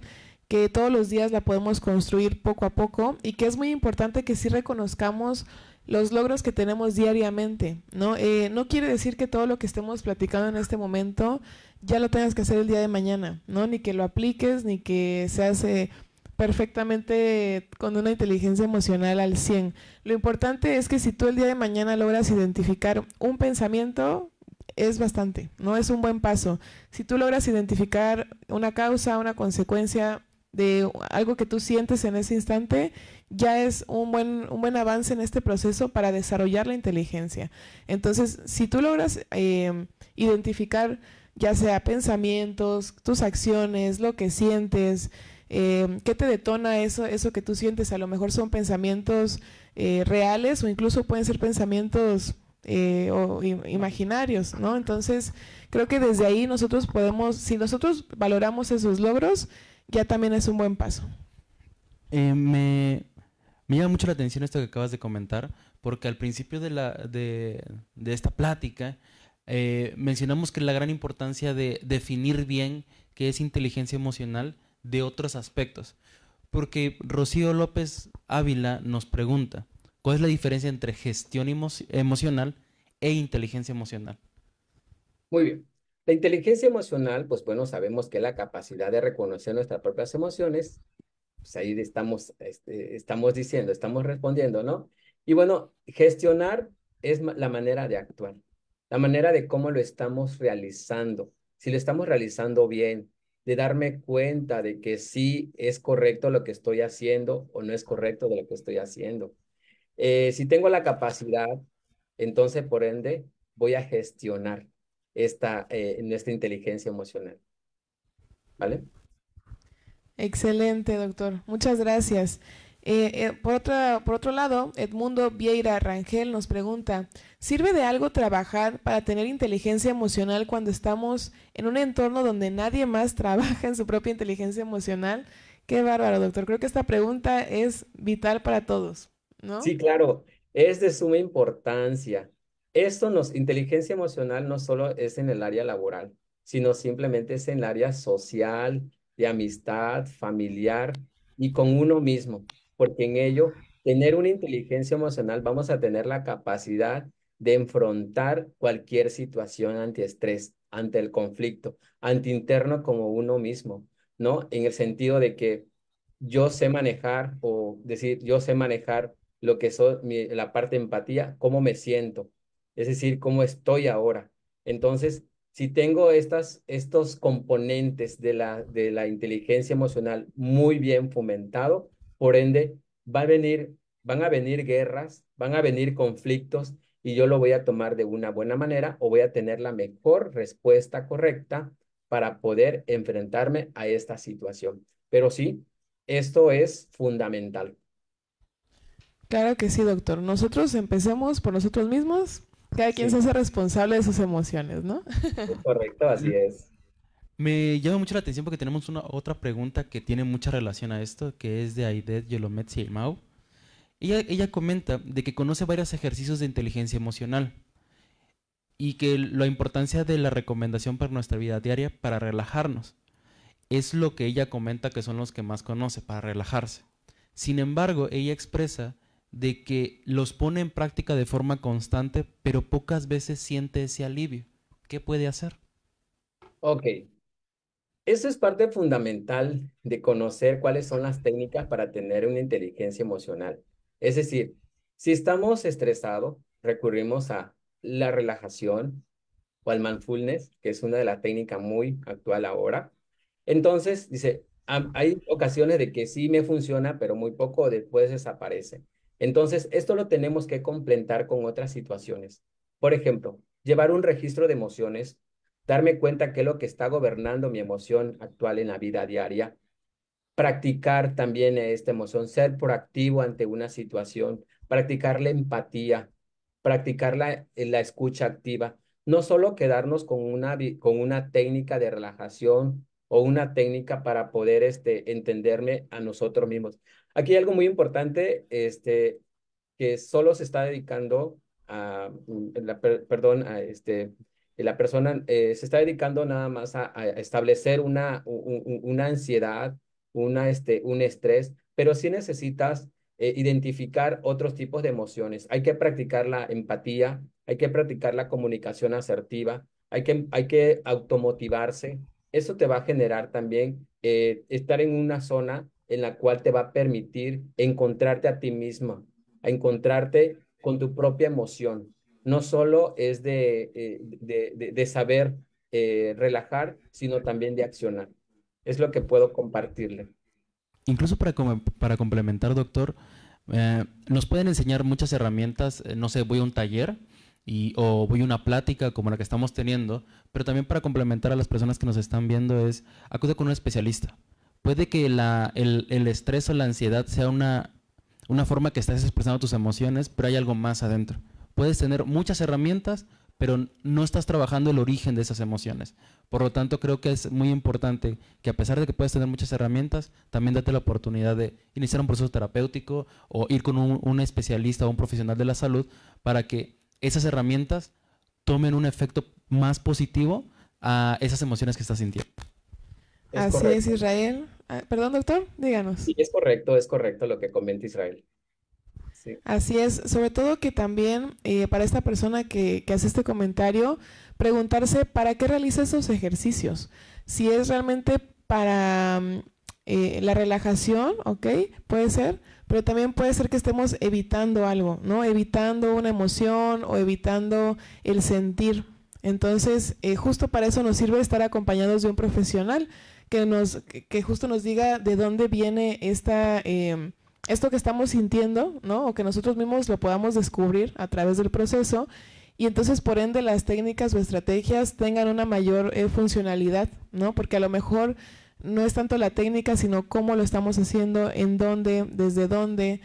S3: que todos los días la podemos construir poco a poco y que es muy importante que sí reconozcamos los logros que tenemos diariamente, ¿no? Eh, no quiere decir que todo lo que estemos platicando en este momento ya lo tengas que hacer el día de mañana, ¿no? Ni que lo apliques, ni que se hace eh, perfectamente con una inteligencia emocional al 100. Lo importante es que si tú el día de mañana logras identificar un pensamiento, es bastante, no es un buen paso. Si tú logras identificar una causa, una consecuencia de algo que tú sientes en ese instante, ya es un buen, un buen avance en este proceso para desarrollar la inteligencia. Entonces, si tú logras eh, identificar ya sea pensamientos, tus acciones, lo que sientes, eh, ¿Qué te detona eso, eso que tú sientes? A lo mejor son pensamientos eh, reales o incluso pueden ser pensamientos eh, o imaginarios, ¿no? Entonces, creo que desde ahí nosotros podemos, si nosotros valoramos esos logros, ya también es un buen paso.
S4: Eh, me, llama mucho la atención esto que acabas de comentar, porque al principio de, la, de, esta plática eh, mencionamos que la gran importancia de definir bien qué es inteligencia emocional de otros aspectos, porque Rocío López Ávila nos pregunta, ¿Cuál es la diferencia entre gestión emocional e inteligencia emocional?
S6: Muy bien. La inteligencia emocional, pues bueno, sabemos que es la capacidad de reconocer nuestras propias emociones. Pues ahí estamos, este, estamos diciendo, estamos respondiendo, ¿no? Y bueno, gestionar es la manera de actuar, la manera de cómo lo estamos realizando. Si lo estamos realizando bien, de darme cuenta de que sí es correcto lo que estoy haciendo o no es correcto de lo que estoy haciendo. Eh, si tengo la capacidad, entonces por ende voy a gestionar esta, eh, nuestra inteligencia emocional. ¿Vale?
S3: Excelente, doctor. Muchas gracias. Eh, por, por otro lado, Edmundo Vieira Rangel nos pregunta, ¿sirve de algo trabajar para tener inteligencia emocional cuando estamos en un entorno donde nadie más trabaja en su propia inteligencia emocional? Qué bárbaro, doctor. Creo que esta pregunta es vital para todos.
S6: Sí, claro, es de suma importancia. Esto nos, inteligencia emocional no solo es en el área laboral, sino simplemente es en el área social, de amistad, familiar y con uno mismo, porque en ello, tener una inteligencia emocional, vamos a tener la capacidad de enfrentar cualquier situación antiestrés, ante el conflicto, ante interno como uno mismo, ¿no? En el sentido de que yo sé manejar o decir, yo sé manejar lo que es la parte empatía, cómo me siento, es decir, cómo estoy ahora. Entonces, si tengo estas, estos componentes de la, de la inteligencia emocional muy bien fomentado, por ende, va a venir, van a venir guerras, van a venir conflictos y yo lo voy a tomar de una buena manera o voy a tener la mejor respuesta correcta para poder enfrentarme a esta situación. Pero sí, esto es fundamental.
S3: Claro que sí, doctor. Nosotros empecemos por nosotros mismos. Cada quien se hace responsable de sus emociones, ¿no?
S1: Correcto, así es.
S4: Me llama mucho la atención porque tenemos una otra pregunta que tiene mucha relación a esto, que es de Aidet Yolomet Ella, ella comenta de que conoce varios ejercicios de inteligencia emocional y que la importancia de la recomendación para nuestra vida diaria para relajarnos es lo que ella comenta que son los que más conoce para relajarse. Sin embargo, ella expresa de que los pone en práctica de forma constante, pero pocas veces siente ese alivio. ¿Qué puede hacer?
S6: Ok. Eso es parte fundamental de conocer cuáles son las técnicas para tener una inteligencia emocional. Es decir, si estamos estresados, recurrimos a la relajación o al mindfulness, que es una de las técnicas muy actual ahora. Entonces, dice, hay ocasiones de que sí me funciona, pero muy poco después desaparece. Entonces, esto lo tenemos que complementar con otras situaciones. Por ejemplo, llevar un registro de emociones, darme cuenta qué es lo que está gobernando mi emoción actual en la vida diaria, practicar también esta emoción, ser proactivo ante una situación, practicar la empatía, practicar la, la escucha activa, no solo quedarnos con una, con una técnica de relajación o una técnica para poder este, entenderme a nosotros mismos. Aquí hay algo muy importante, este, que solo se está dedicando a, mm, perdón, a este, la persona eh, se está dedicando nada más a, establecer una, una ansiedad, una, este, un estrés, pero sí necesitas eh, identificar otros tipos de emociones. Hay que practicar la empatía, hay que practicar la comunicación asertiva, hay que, hay que automotivarse. Eso te va a generar también eh, estar en una zona en la cual te va a permitir encontrarte a ti misma, a encontrarte con tu propia emoción. No solo es de, eh, saber eh, relajar, sino también de accionar. Es lo que puedo compartirle.
S4: Incluso para, complementar, doctor, eh, nos pueden enseñar muchas herramientas, no sé, voy a un taller y, o voy a una plática como la que estamos teniendo, pero también para complementar a las personas que nos están viendo es acude con un especialista. Puede que el, estrés o la ansiedad sea una, forma que estás expresando tus emociones, pero hay algo más adentro. Puedes tener muchas herramientas, pero no estás trabajando el origen de esas emociones. Por lo tanto, creo que es muy importante que a pesar de que puedes tener muchas herramientas, también date la oportunidad de iniciar un proceso terapéutico o ir con un, especialista o un profesional de la salud para que esas herramientas tomen un efecto más positivo a esas emociones que estás sintiendo. Así es,
S3: Israel. Ah, Perdón, doctor, díganos. Sí, es
S6: correcto, es correcto lo que comenta Israel. Así
S3: es, sobre todo que también eh, para esta persona que, hace este comentario, preguntarse para qué realiza esos ejercicios. Si es realmente para mm, eh, la relajación, ¿ok? Puede ser, pero también puede ser que estemos evitando algo, ¿no? Evitando una emoción o evitando el sentir. Entonces, eh, justo para eso nos sirve estar acompañados de un profesional que nos, que justo nos diga de dónde viene esta, em, esto que estamos sintiendo, ¿no? O que nosotros mismos lo podamos descubrir a través del proceso y entonces por ende las técnicas o estrategias tengan una mayor eh, funcionalidad, ¿no? Porque a lo mejor no es tanto la técnica, sino cómo lo estamos haciendo, en dónde, desde dónde,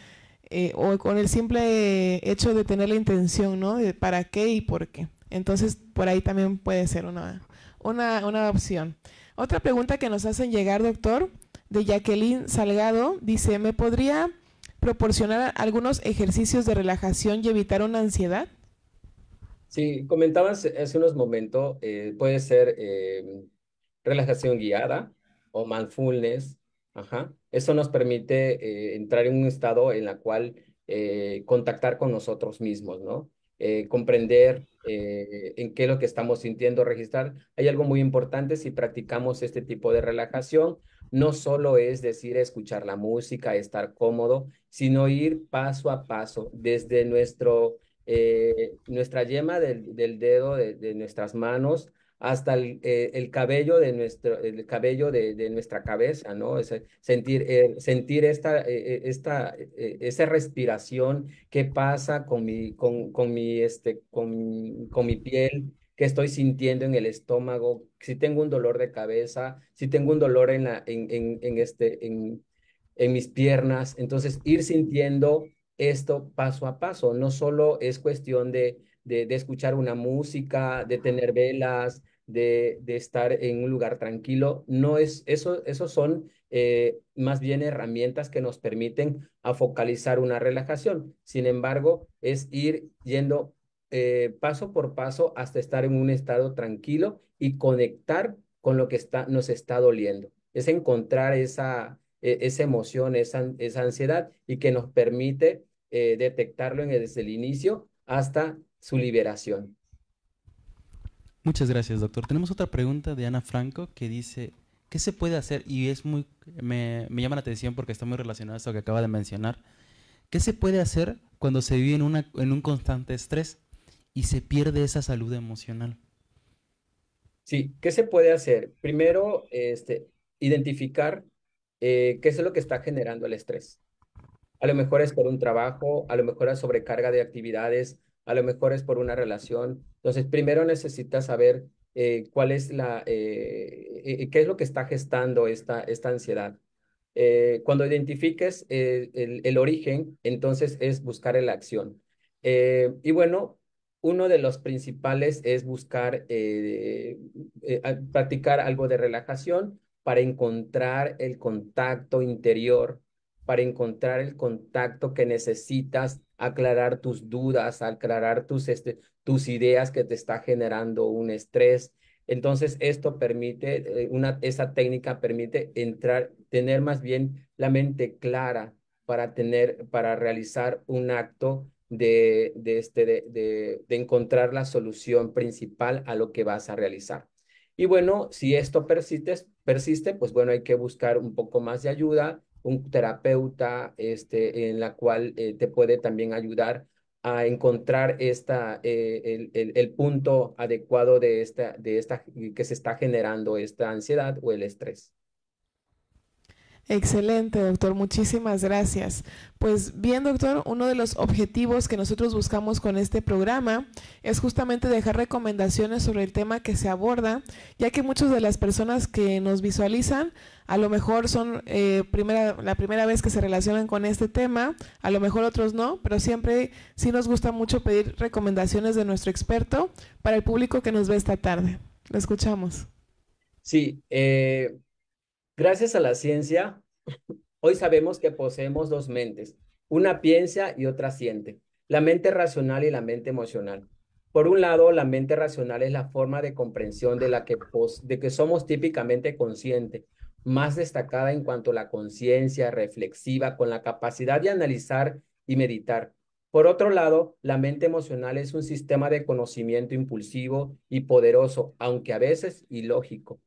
S3: eh, o con el simple hecho de tener la intención, ¿no? De para qué y por qué. Entonces por ahí también puede ser una, una, una opción. Otra pregunta que nos hacen llegar, doctor, de Jacqueline Salgado, dice, ¿me podría proporcionar algunos ejercicios de relajación y evitar una ansiedad?
S6: Sí, comentabas hace unos momentos, eh, puede ser eh, relajación guiada o mindfulness. Ajá. Eso nos permite eh, entrar en un estado en el cual contactar con nosotros mismos, ¿no? Eh, comprender eh, en qué es lo que estamos sintiendo, registrar. Hay algo muy importante si practicamos este tipo de relajación, no solo es decir escuchar la música, estar cómodo, sino ir paso a paso desde nuestro, eh, nuestra yema del, dedo de nuestras manos hasta el, eh, el cabello de nuestro, el cabello de, de nuestra cabeza, ¿no? sentir, eh, sentir esta, eh, esta, esa respiración qué pasa con mi, con, con mi, este, con, con mi piel, qué estoy sintiendo en el estómago, si tengo un dolor de cabeza, si tengo un dolor en, en, en, este, en, en mis piernas. Entonces, ir sintiendo esto paso a paso. No solo es cuestión de, de, de, escuchar una música, de tener velas, de, estar en un lugar tranquilo. No es, eso, esos son eh, más bien herramientas que nos permiten a focalizar una relajación. Sin embargo, es ir yendo eh, paso por paso hasta estar en un estado tranquilo y conectar con lo que nos está doliendo. Es encontrar esa, e, emoción, esa, ansiedad y que nos permite eh, detectarlo desde el inicio hasta su liberación.
S4: Muchas gracias, doctor. Tenemos otra pregunta de Ana Franco que dice, ¿qué se puede hacer? Y es muy, me, llama la atención porque está muy relacionado a esto que acaba de mencionar. ¿Qué se puede hacer cuando se vive en, una, en un constante estrés y se pierde esa salud emocional?
S6: Sí, ¿qué se puede hacer? Primero, este, identificar eh, qué es lo que está generando el estrés. A lo mejor es por un trabajo, a lo mejor es sobrecarga de actividades, a lo mejor es por una relación. Entonces, primero necesitas saber eh, cuál es la, eh, eh, qué es lo que está gestando esta, esta ansiedad. cuando identifiques el, el, origen, entonces es buscar la acción. y bueno, uno de los principales es buscar, practicar algo de relajación para encontrar el contacto interior, para encontrar el contacto que necesitas aclarar tus dudas, aclarar tus, este, tus ideas que te está generando un estrés. Entonces, esto permite, eh, una, esa técnica permite entrar, tener más bien la mente clara para tener, para realizar un acto de, de, este, de, de, encontrar la solución principal a lo que vas a realizar. Y bueno, si esto persiste, persiste, pues bueno, hay que buscar un poco más de ayuda, un terapeuta este, en la cual eh, te puede también ayudar a encontrar esta, eh, el, el, punto adecuado de esta, de esta que se está generando esta ansiedad o el estrés.
S3: Excelente, doctor. Muchísimas gracias. Pues bien, doctor, uno de los objetivos que nosotros buscamos con este programa es justamente dejar recomendaciones sobre el tema que se aborda, ya que muchas de las personas que nos visualizan a lo mejor son eh, primera, la primera vez que se relacionan con este tema, a lo mejor otros no, pero siempre sí nos gusta mucho pedir recomendaciones de nuestro experto para el público que nos ve esta tarde. Lo escuchamos.
S6: Sí, eh, Gracias a la ciencia, hoy sabemos que poseemos dos mentes, una piensa y otra siente, la mente racional y la mente emocional. Por un lado, la mente racional es la forma de comprensión de la que, de que somos típicamente consciente, más destacada en cuanto a la conciencia reflexiva con la capacidad de analizar y meditar. Por otro lado, la mente emocional es un sistema de conocimiento impulsivo y poderoso, aunque a veces ilógico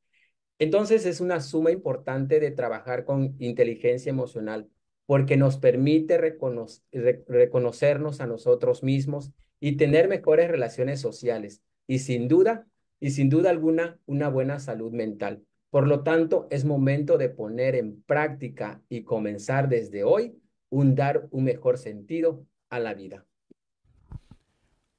S6: entonces es una suma importante de trabajar con inteligencia emocional porque nos permite reconocernos a nosotros mismos y tener mejores relaciones sociales y sin duda, y sin duda alguna, una buena salud mental. Por lo tanto, es momento de poner en práctica y comenzar desde hoy un dar un mejor sentido a la vida.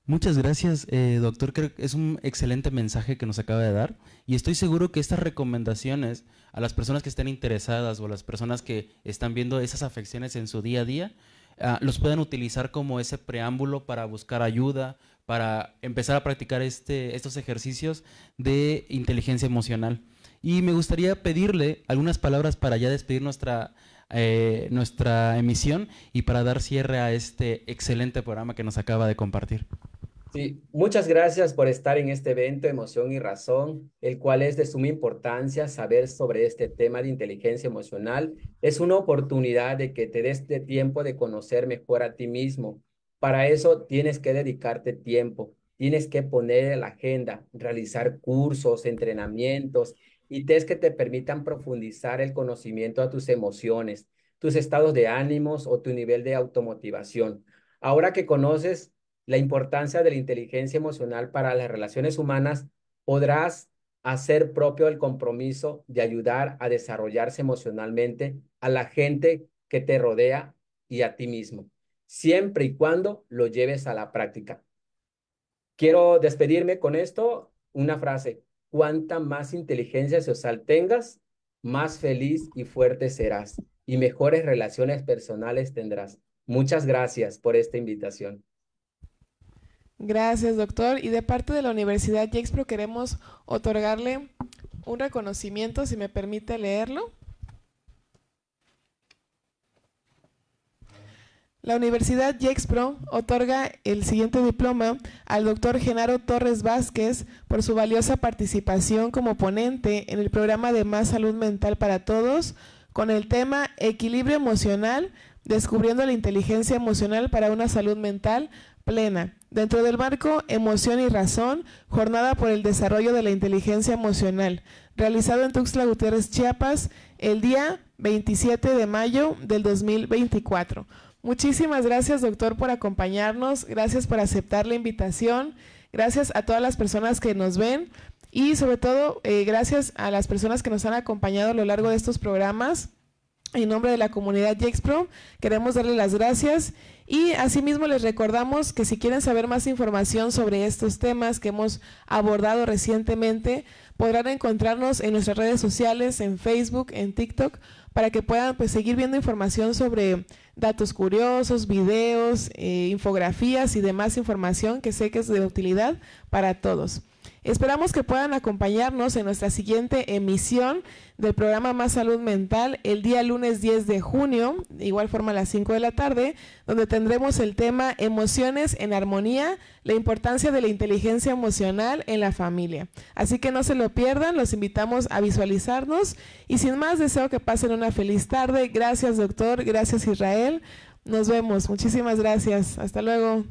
S4: Muchas gracias, eh, doctor. Creo que es un excelente mensaje que nos acaba de dar y estoy seguro que estas recomendaciones a las personas que estén interesadas o las personas que están viendo esas afecciones en su día a día, ah, los puedan utilizar como ese preámbulo para buscar ayuda, para empezar a practicar este, estos ejercicios de inteligencia emocional. Y me gustaría pedirle algunas palabras para ya despedir nuestra, eh, nuestra emisión y para dar cierre a este excelente programa que nos acaba de compartir.
S6: Sí, muchas gracias por estar en este evento Emoción y Razón, el cual es de suma importancia saber sobre este tema de inteligencia emocional. Es una oportunidad de que te des de tiempo de conocer mejor a ti mismo. Para eso tienes que dedicarte tiempo, tienes que poner en la agenda, realizar cursos, entrenamientos y test que te permitan profundizar el conocimiento a tus emociones, tus estados de ánimos o tu nivel de automotivación. Ahora que conoces la importancia de la inteligencia emocional para las relaciones humanas, podrás hacer propio el compromiso de ayudar a desarrollarse emocionalmente a la gente que te rodea y a ti mismo, siempre y cuando lo lleves a la práctica. Quiero despedirme con esto, una frase, cuanta más inteligencia social tengas, más feliz y fuerte serás y mejores relaciones personales tendrás. Muchas gracias por esta invitación.
S3: Gracias, doctor. Y de parte de la Universidad Yexpro queremos otorgarle un reconocimiento, si me permite leerlo. La Universidad Yexpro otorga el siguiente diploma al doctor Genaro Torres Vázquez por su valiosa participación como ponente en el programa de Más Salud Mental para Todos con el tema Equilibrio Emocional, descubriendo la inteligencia emocional para una salud mental plena Dentro del marco Emoción y Razón, Jornada por el Desarrollo de la Inteligencia Emocional, realizado en Tuxtla Gutiérrez, Chiapas, el día 27 de mayo del 2024. Muchísimas gracias, doctor, por acompañarnos. Gracias por aceptar la invitación. Gracias a todas las personas que nos ven y sobre todo eh, gracias a las personas que nos han acompañado a lo largo de estos programas. En nombre de la comunidad Jexpro, queremos darle las gracias y asimismo les recordamos que si quieren saber más información sobre estos temas que hemos abordado recientemente, podrán encontrarnos en nuestras redes sociales, en Facebook, en TikTok, para que puedan pues, seguir viendo información sobre datos curiosos, videos, eh, infografías y demás información que sé que es de utilidad para todos. Esperamos que puedan acompañarnos en nuestra siguiente emisión del programa Más Salud Mental el día lunes 10 de junio, de igual forma a las 5 de la tarde, donde tendremos el tema Emociones en Armonía, la importancia de la inteligencia emocional en la familia. Así que no se lo pierdan, los invitamos a visualizarnos y sin más deseo que pasen una feliz tarde. Gracias doctor, gracias Israel. Nos vemos, muchísimas gracias. Hasta luego.